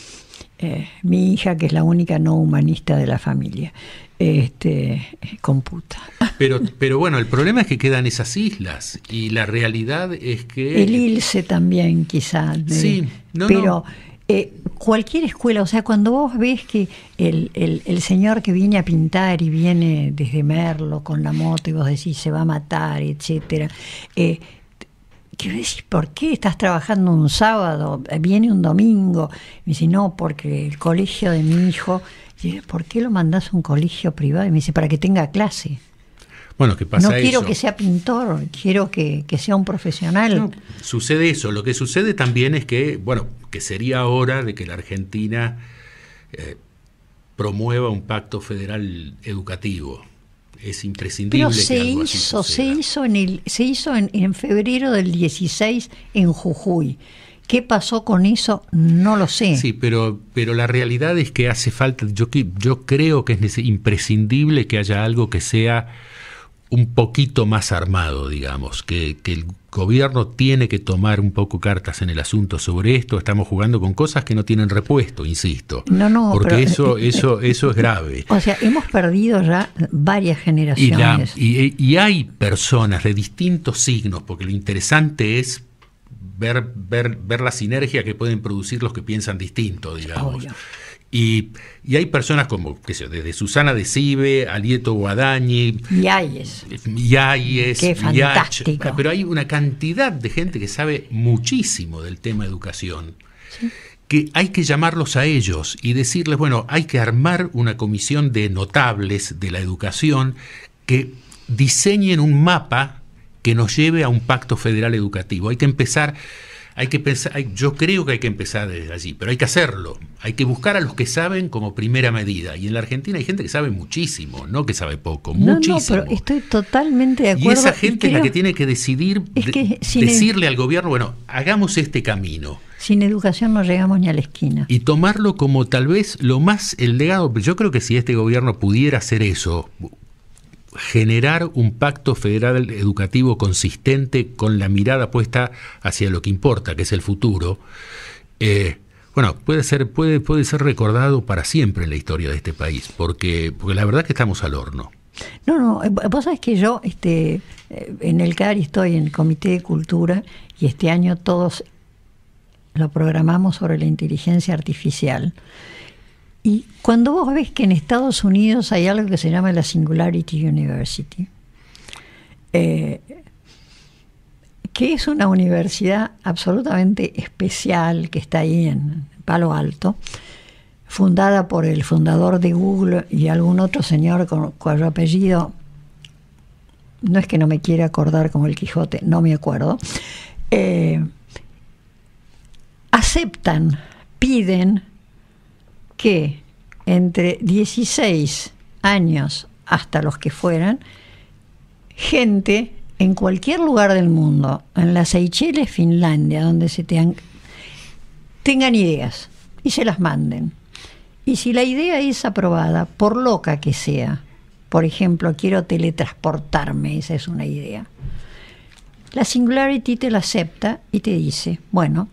Eh, mi hija, que es la única no humanista de la familia, este, computa. Pero, pero bueno, el problema es que quedan esas islas y la realidad es que... El ILSE también quizás. Sí, no, pero... Eh, cualquier escuela, o sea, cuando vos ves que el, señor que viene a pintar y viene desde Merlo con la moto y vos decís se va a matar, etcétera, eh, ¿Por qué estás trabajando un sábado? Viene un domingo. Me dice, no, porque el colegio de mi hijo. ¿Por qué lo mandás a un colegio privado? Y me dice, para que tenga clase. Bueno, ¿qué pasa? No quiero que sea pintor, quiero que, sea un profesional. sucede eso. Lo que sucede también es que, bueno, que sería hora de que la Argentina eh, promueva un pacto federal educativo es imprescindible. Pero se hizo, se hizo en el, se hizo en, en, febrero del 16 en Jujuy. ¿Qué pasó con eso? No lo sé. Sí, pero, pero la realidad es que hace falta, yo, yo creo que es imprescindible que haya algo que sea un poquito más armado, digamos, que, que, el gobierno tiene que tomar un poco cartas en el asunto sobre esto. Estamos jugando con cosas que no tienen repuesto, insisto. No, no, porque eso, eso, eso es grave. O sea, hemos perdido ya varias generaciones. Y, y, hay personas de distintos signos, porque lo interesante es ver, ver, ver la sinergia que pueden producir los que piensan distinto, digamos. Y, hay personas como, qué sé desde Susana de Alieto Guadañi. Yayes. Yayes. Qué pero hay una cantidad de gente que sabe muchísimo del tema educación. que hay que llamarlos a ellos y decirles, bueno, hay que armar una comisión de notables de la educación que diseñen un mapa que nos lleve a un pacto federal educativo. Hay que empezar hay que pensar, yo creo que hay que empezar desde allí, pero hay que hacerlo. Hay que buscar a los que saben como primera medida. Y en la Argentina hay gente que sabe muchísimo, no que sabe poco, muchísimo. No, pero estoy totalmente de acuerdo. Y esa gente es la que tiene que decidir, decirle al gobierno, bueno, hagamos este camino. Sin educación no llegamos ni a la esquina. Y tomarlo como tal vez lo más el legado. Yo creo que si este gobierno pudiera hacer eso, generar un pacto federal educativo consistente con la mirada puesta hacia lo que importa, que es el futuro, eh, bueno, puede ser, puede, puede ser recordado para siempre en la historia de este país, porque, porque la verdad es que estamos al horno. No, no, eh, vos sabés que yo este, eh, en el CARI estoy en el Comité de Cultura y este año todos lo programamos sobre la inteligencia artificial. Y cuando vos ves que en Estados Unidos hay algo que se llama la Singularity University, eh, que es una universidad absolutamente especial que está ahí en Palo Alto, fundada por el fundador de Google y algún otro señor con cuyo apellido, no es que no me quiera acordar como el Quijote, no me acuerdo, eh, aceptan, piden, que entre 16 años hasta los que fueran, gente en cualquier lugar del mundo, en las Seychelles, Finlandia, donde se te tengan ideas y se las manden. Y si la idea es aprobada, por loca que sea, por ejemplo, quiero teletransportarme, esa es una idea, la Singularity te la acepta y te dice, bueno,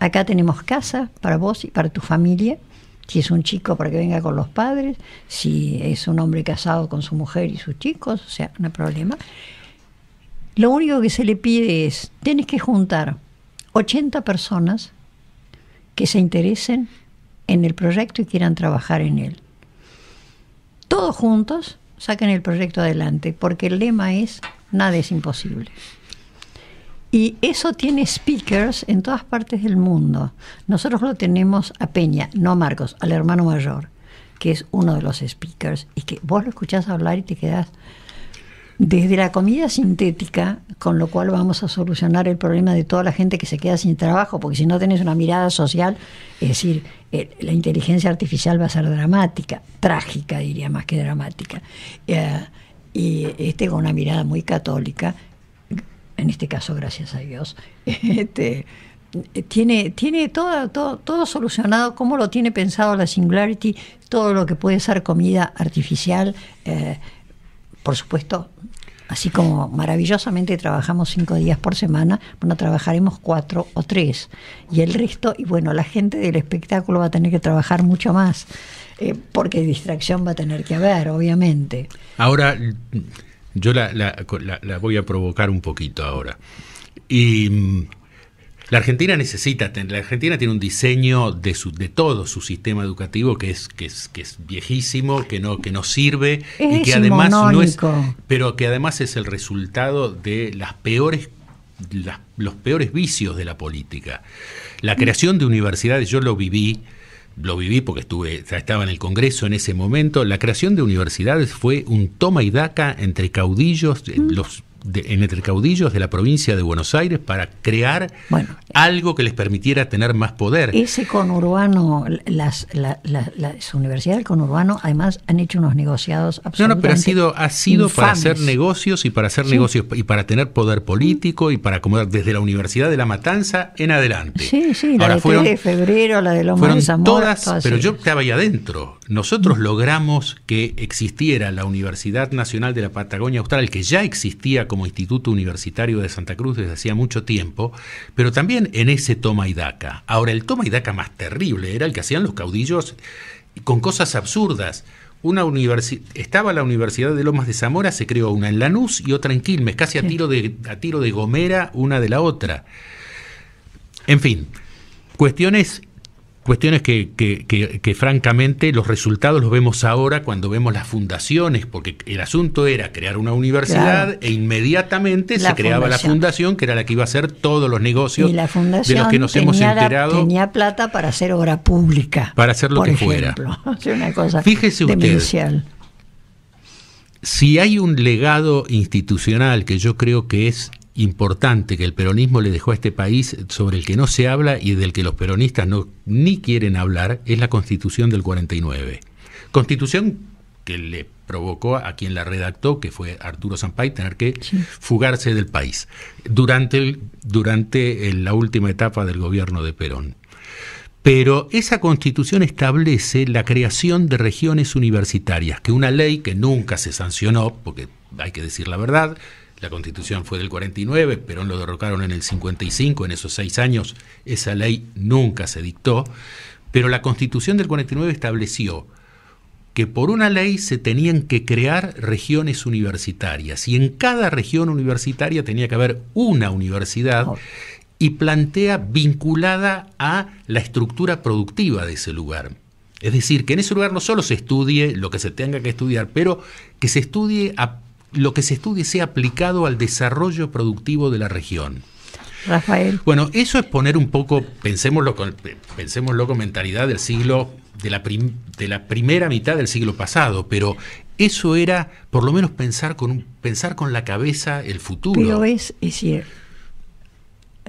acá tenemos casa para vos y para tu familia, si es un chico para que venga con los padres, si es un hombre casado con su mujer y sus chicos, o sea, no hay problema. Lo único que se le pide es, tienes que juntar 80 personas que se interesen en el proyecto y quieran trabajar en él. Todos juntos saquen el proyecto adelante, porque el lema es, nada es imposible. Y eso tiene speakers en todas partes del mundo. Nosotros lo tenemos a Peña, no a Marcos, al hermano mayor, que es uno de los speakers, y que vos lo escuchás hablar y te quedás desde la comida sintética, con lo cual vamos a solucionar el problema de toda la gente que se queda sin trabajo, porque si no tenés una mirada social, es decir, eh, la inteligencia artificial va a ser dramática, trágica diría más que dramática. Eh, y este con una mirada muy católica, en este caso gracias a Dios, este, eh, tiene, tiene todo, todo, todo solucionado, como lo tiene pensado la Singularity, todo lo que puede ser comida artificial, eh, por supuesto. Así como maravillosamente trabajamos cinco días por semana, bueno, trabajaremos cuatro o tres. Y el resto, y bueno, la gente del espectáculo va a tener que trabajar mucho más, eh, porque distracción va a tener que haber, obviamente. Ahora, yo la, la, la, voy a provocar un poquito ahora. Y mm, la Argentina necesita, la Argentina tiene un diseño de, de todo su sistema educativo que es, que es, que es viejísimo, que no, que no sirve y que además no es, pero que además es el resultado de las peores los peores vicios de la política. La creación de universidades, yo lo viví, lo viví porque estuve, estaba en el Congreso en ese momento, la creación de universidades fue un toma y daca entre caudillos, eh, mm. los en entre caudillos de la provincia de Buenos Aires para crear algo que les permitiera tener más poder. Ese conurbano, las, la, la, del conurbano además han hecho unos negociados absolutamente No, no, pero ha sido, ha sido para hacer negocios y para hacer negocios y para tener poder político y para acomodar desde la Universidad de La Matanza en adelante. Sí, sí, la de febrero, la de los todas, pero yo estaba ahí adentro. Nosotros logramos que existiera la Universidad Nacional de la Patagonia Austral, que ya existía como como Instituto Universitario de Santa Cruz desde hacía mucho tiempo, pero también en ese toma y daca. Ahora, el toma y daca más terrible era el que hacían los caudillos con cosas absurdas. Una estaba la Universidad de Lomas de Zamora, se creó una en Lanús y otra en Quilmes, casi tiro de, a tiro de gomera una de la otra. En fin, cuestiones cuestiones que, que, francamente los resultados los vemos ahora cuando vemos las fundaciones, porque el asunto era crear una universidad e inmediatamente se creaba la fundación, que era la que iba a hacer todos los negocios de los que nos hemos enterado. La, tenía plata para hacer obra pública. Para hacer lo que fuera. Una cosa Fíjese usted. Si hay un legado institucional que yo creo que es importante que el peronismo le dejó a este país, sobre el que no se habla y del que los peronistas no, ni quieren hablar, es la constitución del 49. Constitución que le provocó a quien la redactó, que fue Arturo zampay tener que fugarse del país durante, durante la última etapa del gobierno de Perón. Pero esa constitución establece la creación de regiones universitarias, que una ley que nunca se sancionó, porque hay que decir la verdad, la constitución fue del 49, Perón lo derrocaron en el 55, en esos seis años esa ley nunca se dictó, pero la constitución del 49 estableció que por una ley se tenían que crear regiones universitarias y en cada región universitaria tenía que haber una universidad y plantea vinculada a la estructura productiva de ese lugar. Es decir, que en ese lugar no solo se estudie lo que se tenga que estudiar, pero que se estudie a lo que se estudie sea aplicado al desarrollo productivo de la región. Rafael. Bueno, eso es poner un poco, pensemoslo con, mentalidad del siglo, de la, primera mitad del siglo pasado, pero eso era por lo menos pensar con, pensar con la cabeza el futuro. Pero es, es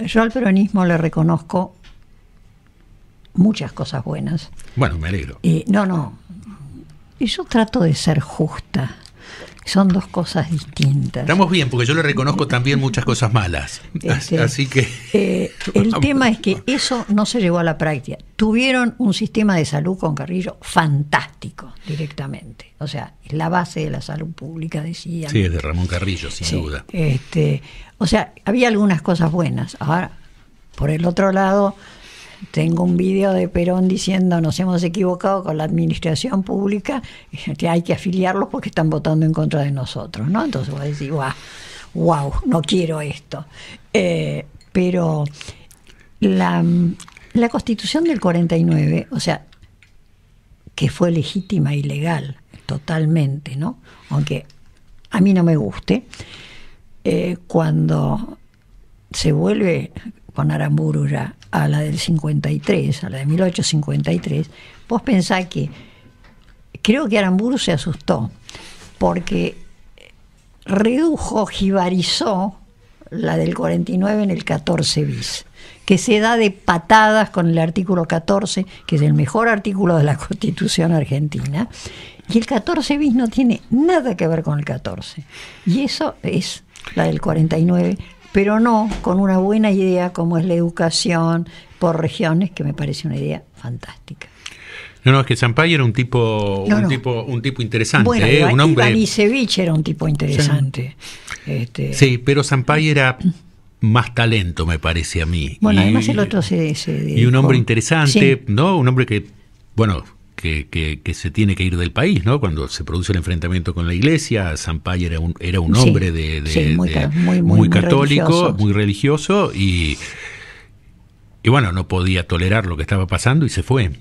yo al peronismo le reconozco muchas cosas buenas. Bueno, me alegro. Eh, no, no. Yo trato de ser justa son dos cosas distintas. Estamos bien, porque yo le reconozco también muchas cosas malas. Este, así que... Eh, el tema es que eso no se llevó a la práctica. Tuvieron un sistema de salud con Carrillo fantástico directamente. O sea, es la base de la salud pública, decía. Sí, es de Ramón Carrillo, sin duda. Este, o sea, había algunas cosas buenas. Ahora, por el otro lado, tengo un video de Perón diciendo nos hemos equivocado con la administración pública, que hay que afiliarlos porque están votando en contra de nosotros, ¿no? Entonces voy a decir, wow no quiero esto. Eh, pero la, la constitución del 49, o sea, que fue legítima y legal, totalmente, ¿no? Aunque a mí no me guste, eh, cuando se vuelve con Aramburu ya a la del 53, a la de 1853, vos pensá que creo que Aramburu se asustó porque redujo, jibarizó la del 49 en el 14 bis, que se da de patadas con el artículo 14, que es el mejor artículo de la Constitución argentina, y el 14 bis no tiene nada que ver con el 14. Y eso es la del 49, pero no con una buena idea como es la educación por regiones, que me parece una idea fantástica. No, no, es que Sampaio era un tipo, tipo, un tipo interesante, bueno, eh, un era un tipo interesante. Este, sí, pero Sampaio era más talento, me parece a mí. Bueno, y, además el otro se, Y un hombre interesante, ¿no? Un hombre que, bueno, que, se tiene que ir del país, ¿no? Cuando se produce el enfrentamiento con la iglesia, Sampaio era un, era un hombre de, muy, católico, muy religioso, y, y bueno, no podía tolerar lo que estaba pasando y se fue,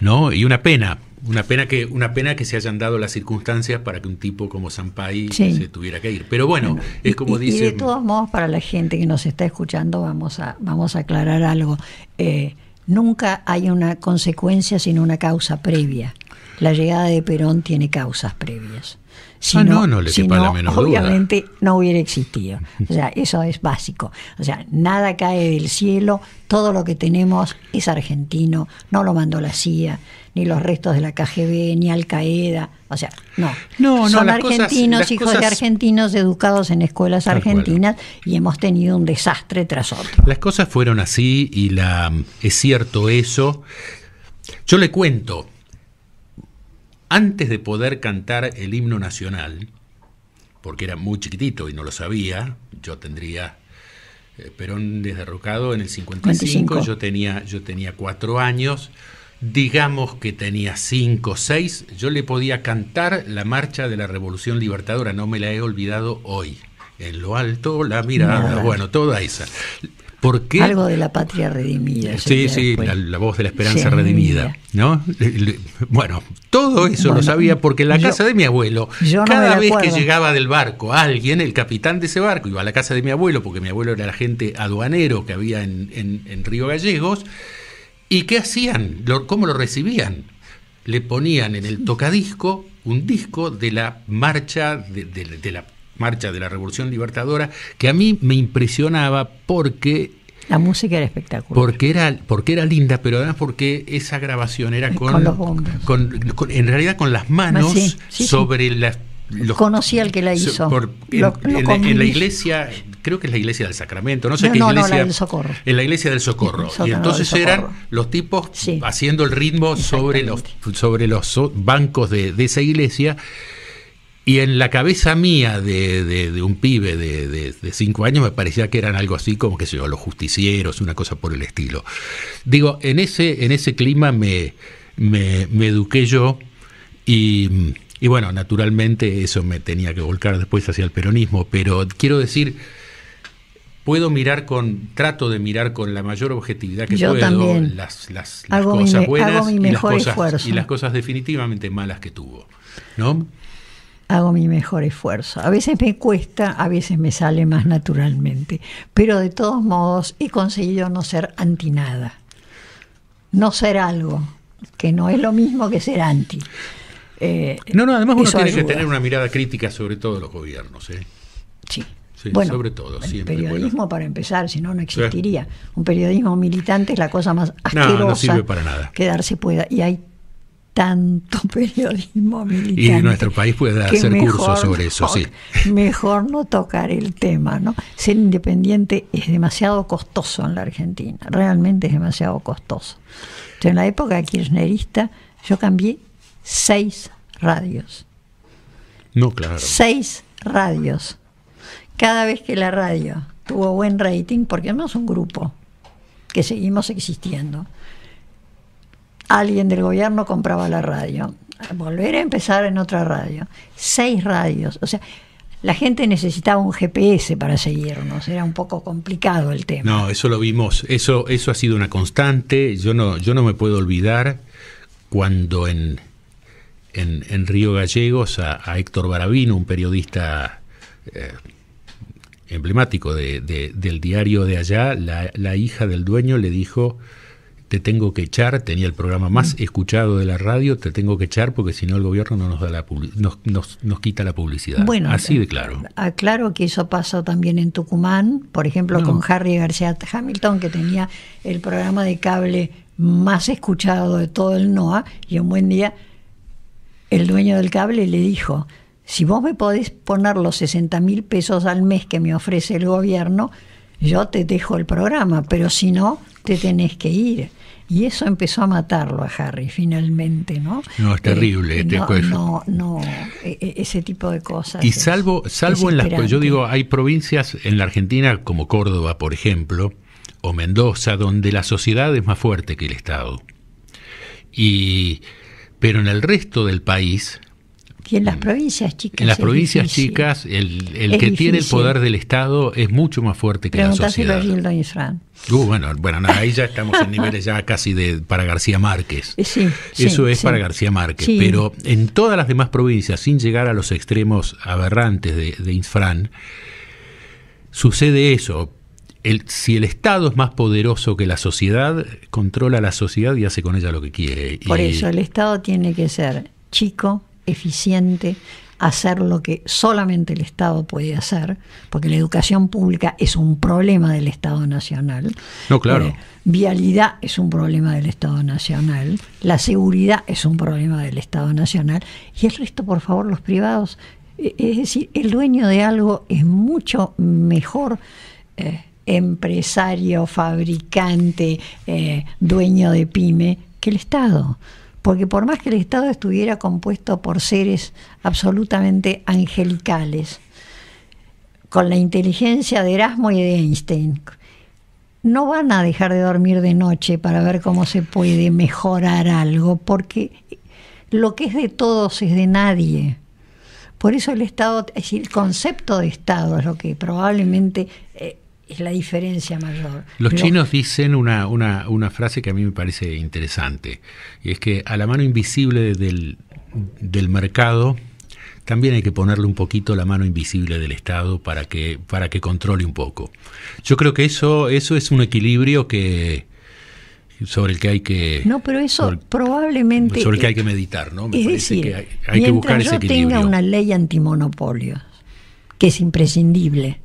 ¿no? Y una pena. Una pena, que, una pena que se hayan dado las circunstancias para que un tipo como San se tuviera que ir. Pero bueno, es como dice... Y de todos modos, para la gente que nos está escuchando, vamos a, vamos a aclarar algo. Eh, nunca hay una consecuencia sin una causa previa. La llegada de Perón tiene causas previas. Si ah, no, no, le la menor obviamente no hubiera existido. O sea, eso es básico. O sea, nada cae del cielo, todo lo que tenemos es argentino, no lo mandó la CIA, ni los restos de la KGB, ni Al Qaeda. O sea, no. no, Son argentinos, hijos de argentinos, educados en escuelas argentinas, y hemos tenido un desastre tras otro. Las cosas fueron así y la, es cierto eso. Yo le cuento antes de poder cantar el himno nacional, porque era muy chiquitito y no lo sabía, yo tendría eh, Perón desderrocado en el 55, yo tenía yo tenía cuatro años, digamos que tenía cinco o seis, yo le podía cantar la marcha de la Revolución Libertadora, no me la he olvidado hoy. En lo alto, la mirada, bueno, toda esa. Algo de la patria redimida. Sí, sí, la, voz de la esperanza redimida. ¿no? Bueno, todo eso lo sabía porque en la casa de mi abuelo, cada vez que llegaba del barco alguien, el capitán de ese barco, iba a la casa de mi abuelo, porque mi abuelo era el agente aduanero que había en, en, Río Gallegos, ¿y qué hacían? ¿Cómo lo recibían? Le ponían en el tocadisco un disco de la marcha, de, de, de la marcha de la Revolución Libertadora, que a mí me impresionaba porque... La música era espectacular. Porque era, porque era linda, pero además porque esa grabación era eh, con... en realidad con las manos sobre las los, Conocí al que la hizo. en, la, iglesia, creo que es la iglesia del Sacramento, no sé qué iglesia. del En la iglesia del Socorro. y entonces eran los tipos haciendo el ritmo sobre los, sobre los bancos de, de esa iglesia. Y en la cabeza mía de, un pibe de, cinco años me parecía que eran algo así como que se los justicieros, una cosa por el estilo. Digo, en ese, en ese clima me, eduqué yo y, bueno, naturalmente eso me tenía que volcar después hacia el peronismo, pero quiero decir, puedo mirar con, trato de mirar con la mayor objetividad que puedo las, cosas buenas y las cosas, y las cosas definitivamente malas que tuvo. ¿No? hago mi mejor esfuerzo. A veces me cuesta, a veces me sale más naturalmente, pero de todos modos he conseguido no ser anti nada, no ser algo, que no es lo mismo que ser anti. Eh, no, no, además uno tiene que tener una mirada crítica sobre todos los gobiernos. ¿eh? Sí. sobre todo, el periodismo para empezar, si no, no existiría. Un periodismo militante es la cosa más asquerosa no, no para nada. que darse pueda. Y hay tanto periodismo militar. Y nuestro país puede hacer cursos sobre eso, sí. Mejor no tocar el tema, ¿no? Ser independiente es demasiado costoso en la Argentina, realmente es demasiado costoso. en la época kirchnerista yo cambié seis radios. No, claro. Seis radios. Cada vez que la radio tuvo buen rating, porque no es un grupo que seguimos existiendo, alguien del gobierno compraba la radio. Volver a empezar en otra radio. Seis radios. O sea, la gente necesitaba un GPS para seguirnos, era un poco complicado el tema. No, eso lo vimos, eso, eso ha sido una constante, yo no, yo no me puedo olvidar cuando en, en, Río Gallegos a, Héctor Barabino, un periodista eh, emblemático del diario de allá, la hija del dueño le dijo te tengo que echar, tenía el programa más mm. escuchado de la radio, te tengo que echar porque si no el gobierno no nos da la nos, quita la publicidad. Bueno, así de claro. Aclaro ah, que eso pasó también en Tucumán, por ejemplo, con Harry García Hamilton, que tenía el programa de cable más escuchado de todo el NOA, y un buen día el dueño del cable le dijo, si vos me podés poner los 60 mil pesos al mes que me ofrece el gobierno, yo te dejo el programa, pero si no, te tenés que ir. Y eso empezó a matarlo a Harry finalmente, ¿no? No, es eh, terrible este no, No, no, e, e, ese tipo de cosas. Y salvo, salvo en las... Yo digo, hay provincias en la Argentina como Córdoba, por ejemplo, o Mendoza, donde la sociedad es más fuerte que el Estado. pero en el resto del país... Y en las mm, provincias chicas. En las provincias chicas, el, el que tiene el poder del Estado es mucho más fuerte que la sociedad. Uh, bueno, bueno, ahí ya estamos en niveles ya casi de para García Márquez. Eh, eso es para García Márquez. Pero en todas las demás provincias, sin llegar a los extremos aberrantes de, de Infran, sucede eso. si el Estado es más poderoso que la sociedad, controla la sociedad y hace con ella lo que quiere. Por eso el Estado tiene que ser chico, eficiente, hacer lo que solamente el Estado puede hacer, porque la educación pública es un problema del Estado Nacional. No, claro. Eh, vialidad es un problema del Estado Nacional, la seguridad es un problema del Estado Nacional, y el resto, por favor, los privados. Eh, es decir, el dueño de algo es mucho mejor. Eh, empresario, fabricante, dueño de pyme, que el Estado porque por más que el Estado estuviera compuesto por seres absolutamente angelicales, con la inteligencia de Erasmo y de Einstein, no van a dejar de dormir de noche para ver cómo se puede mejorar algo, porque lo que es de todos es de nadie. Por eso el Estado, es el concepto de Estado es lo que probablemente eh, es la diferencia mayor. Los chinos dicen una, una, frase que a mí me parece interesante, y es que a la mano invisible del, mercado también hay que ponerle un poquito la mano invisible del Estado para que, para que controle un poco. Yo creo que eso, eso es un equilibrio que, sobre el que hay que no pero eso probablemente sobre el que hay que meditar no me que hay, que buscar yo tenga una ley antimonopolio que es imprescindible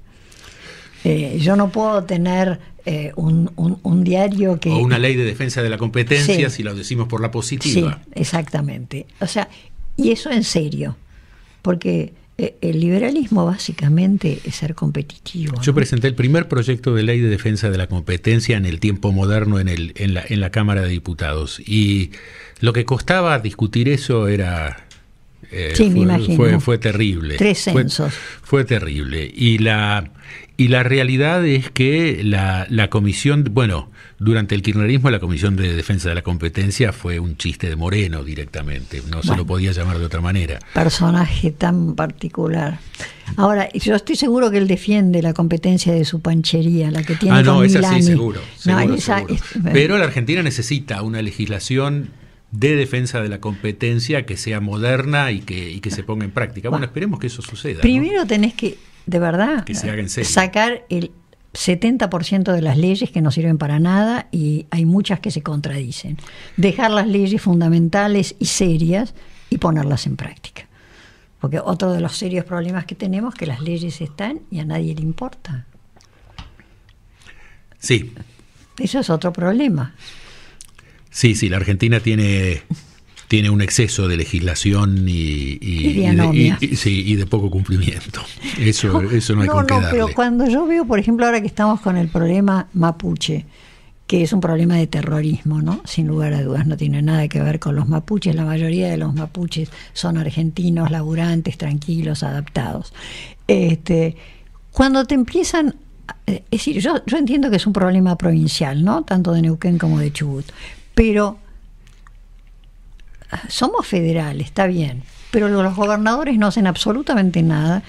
eh, yo no puedo tener eh, un, diario que... O una ley de defensa de la competencia, si lo decimos por la positiva. Sí, exactamente. O sea, y eso en serio, porque eh, el liberalismo básicamente es ser competitivo. Yo presenté el primer proyecto de ley de defensa de la competencia en el tiempo moderno en, el, en, la, en la Cámara de Diputados. Y lo que costaba discutir eso era sí, me imagino. Fue, terrible. Tres censos. fue, terrible. Y la, y la realidad es que la, comisión, bueno, durante el kirchnerismo la Comisión de Defensa de la Competencia fue un chiste de Moreno directamente, no se lo podía llamar de otra manera. Personaje tan particular. Ahora, yo estoy seguro que él defiende la competencia de su panchería, la que tiene Ah, no, con sí, seguro. Pero la Argentina necesita una legislación de defensa de la competencia que sea moderna y que, que se ponga en práctica. Bueno, esperemos que eso suceda. Primero tenés que de verdad, sacar el 70% de las leyes que no sirven para nada y hay muchas que se contradicen. Dejar las leyes fundamentales y serias y ponerlas en práctica. Porque otro de los serios problemas que tenemos es que las leyes están y a nadie le importa. Sí. Eso es otro problema. Sí, sí, la Argentina tiene tiene un exceso de legislación y, de, poco cumplimiento. Eso, no, hay no, no, Pero cuando yo veo, por ejemplo, ahora que estamos con el problema mapuche, que es un problema de terrorismo, ¿no? Sin lugar a dudas, no tiene nada que ver con los mapuches. La mayoría de los mapuches son argentinos, laburantes, tranquilos, adaptados. Este, cuando te empiezan eh, es decir, yo, yo entiendo que es un problema provincial, ¿no? Tanto de Neuquén como de Chubut. Pero somos federales, está bien, pero los gobernadores no hacen absolutamente nada.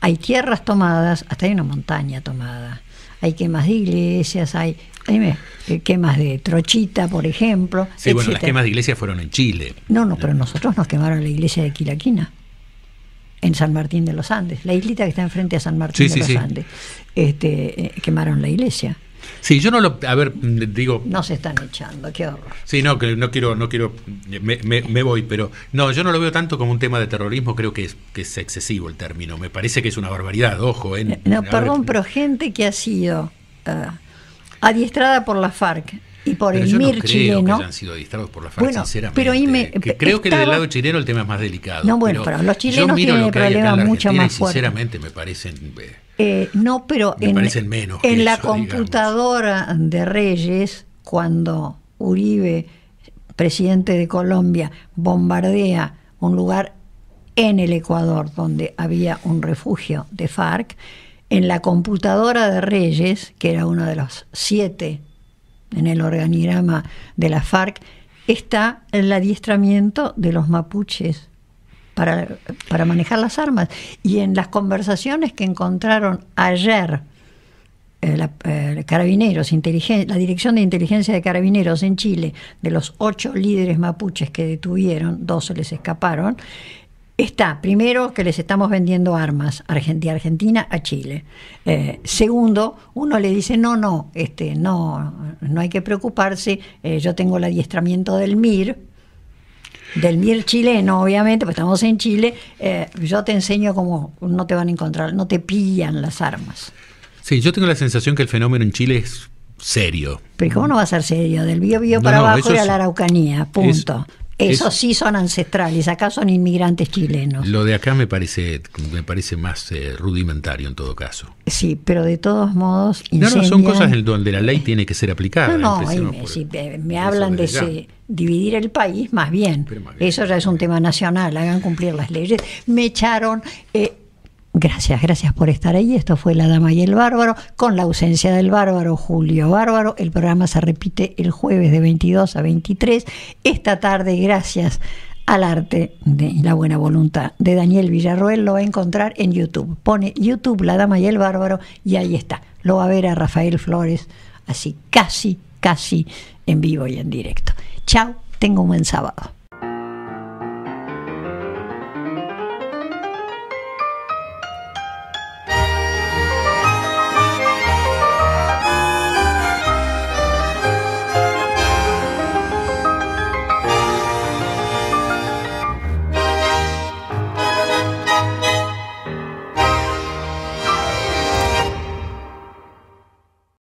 Hay tierras tomadas, hasta hay una montaña tomada. Hay quemas de iglesias, hay eh, quemas de Trochita, por ejemplo. Sí, bueno, las quemas de iglesias fueron en Chile. No, no, pero nosotros nos quemaron la iglesia de Quilaquina, en San Martín de los Andes, la islita que está enfrente a San Martín de los Andes. Este, eh, quemaron la iglesia. Sí, yo no lo. A ver, mm, digo. No se están echando, qué horror. Sí, no, que no quiero. No quiero me, me, voy, pero. No, yo no lo veo tanto como un tema de terrorismo, creo que es, que es excesivo el término. Me parece que es una barbaridad, ojo. ¿eh? eh no, perdón, pero gente que ha sido eh, adiestrada por la FARC y por pero el yo no creo Que hayan sido adiestrados por la FARC, bueno, sinceramente. Pero me, creo que del lado chileno el tema es más delicado. No, bueno, pero, los chilenos tienen problemas mucho más fuertes. Sinceramente, me parecen. Eh, eh, no, pero en, la computadora de Reyes, cuando Uribe, presidente de Colombia, bombardea un lugar en el Ecuador donde había un refugio de FARC, en la computadora de Reyes, que era uno de los siete en el organigrama de la FARC, está el adiestramiento de los mapuches para, para manejar las armas. Y en las conversaciones que encontraron ayer eh, la, eh, la Dirección de Inteligencia de Carabineros en Chile, de los ocho líderes mapuches que detuvieron, dos se les escaparon, está, primero, que les estamos vendiendo armas de Argentina a Chile. Eh, segundo, uno le dice, no, no, este, no, no hay que preocuparse, yo tengo el adiestramiento del MIR, del miel chileno, obviamente, pues estamos en Chile, eh, yo te enseño cómo no te van a encontrar, no te pillan las armas. Sí, yo tengo la sensación que el fenómeno en Chile es serio. Pero ¿cómo no va a ser serio? Del bio para abajo y a la Araucanía, punto. esos sí son ancestrales, acá son inmigrantes chilenos. Lo de acá me parece, me parece más eh, rudimentario en todo caso. Sí, pero de todos modos. No, no, son cosas en donde la ley tiene que ser aplicada. No, no, me, eh, hablan de, de ese, dividir el país, más bien. Eso ya es un tema nacional, hagan cumplir las leyes. Me echaron. Eh, gracias, gracias por estar ahí. Esto fue La Dama y el Bárbaro, con la ausencia del Bárbaro, Julio Bárbaro. El programa se repite el jueves de 22 a 23. Esta tarde, gracias al arte de la buena voluntad de Daniel Villarroel, lo va a encontrar en YouTube. Pone YouTube La Dama y el Bárbaro y ahí está. Lo va a ver a Rafael Flores, así casi, casi en vivo y en directo. Chao, tengo un buen sábado.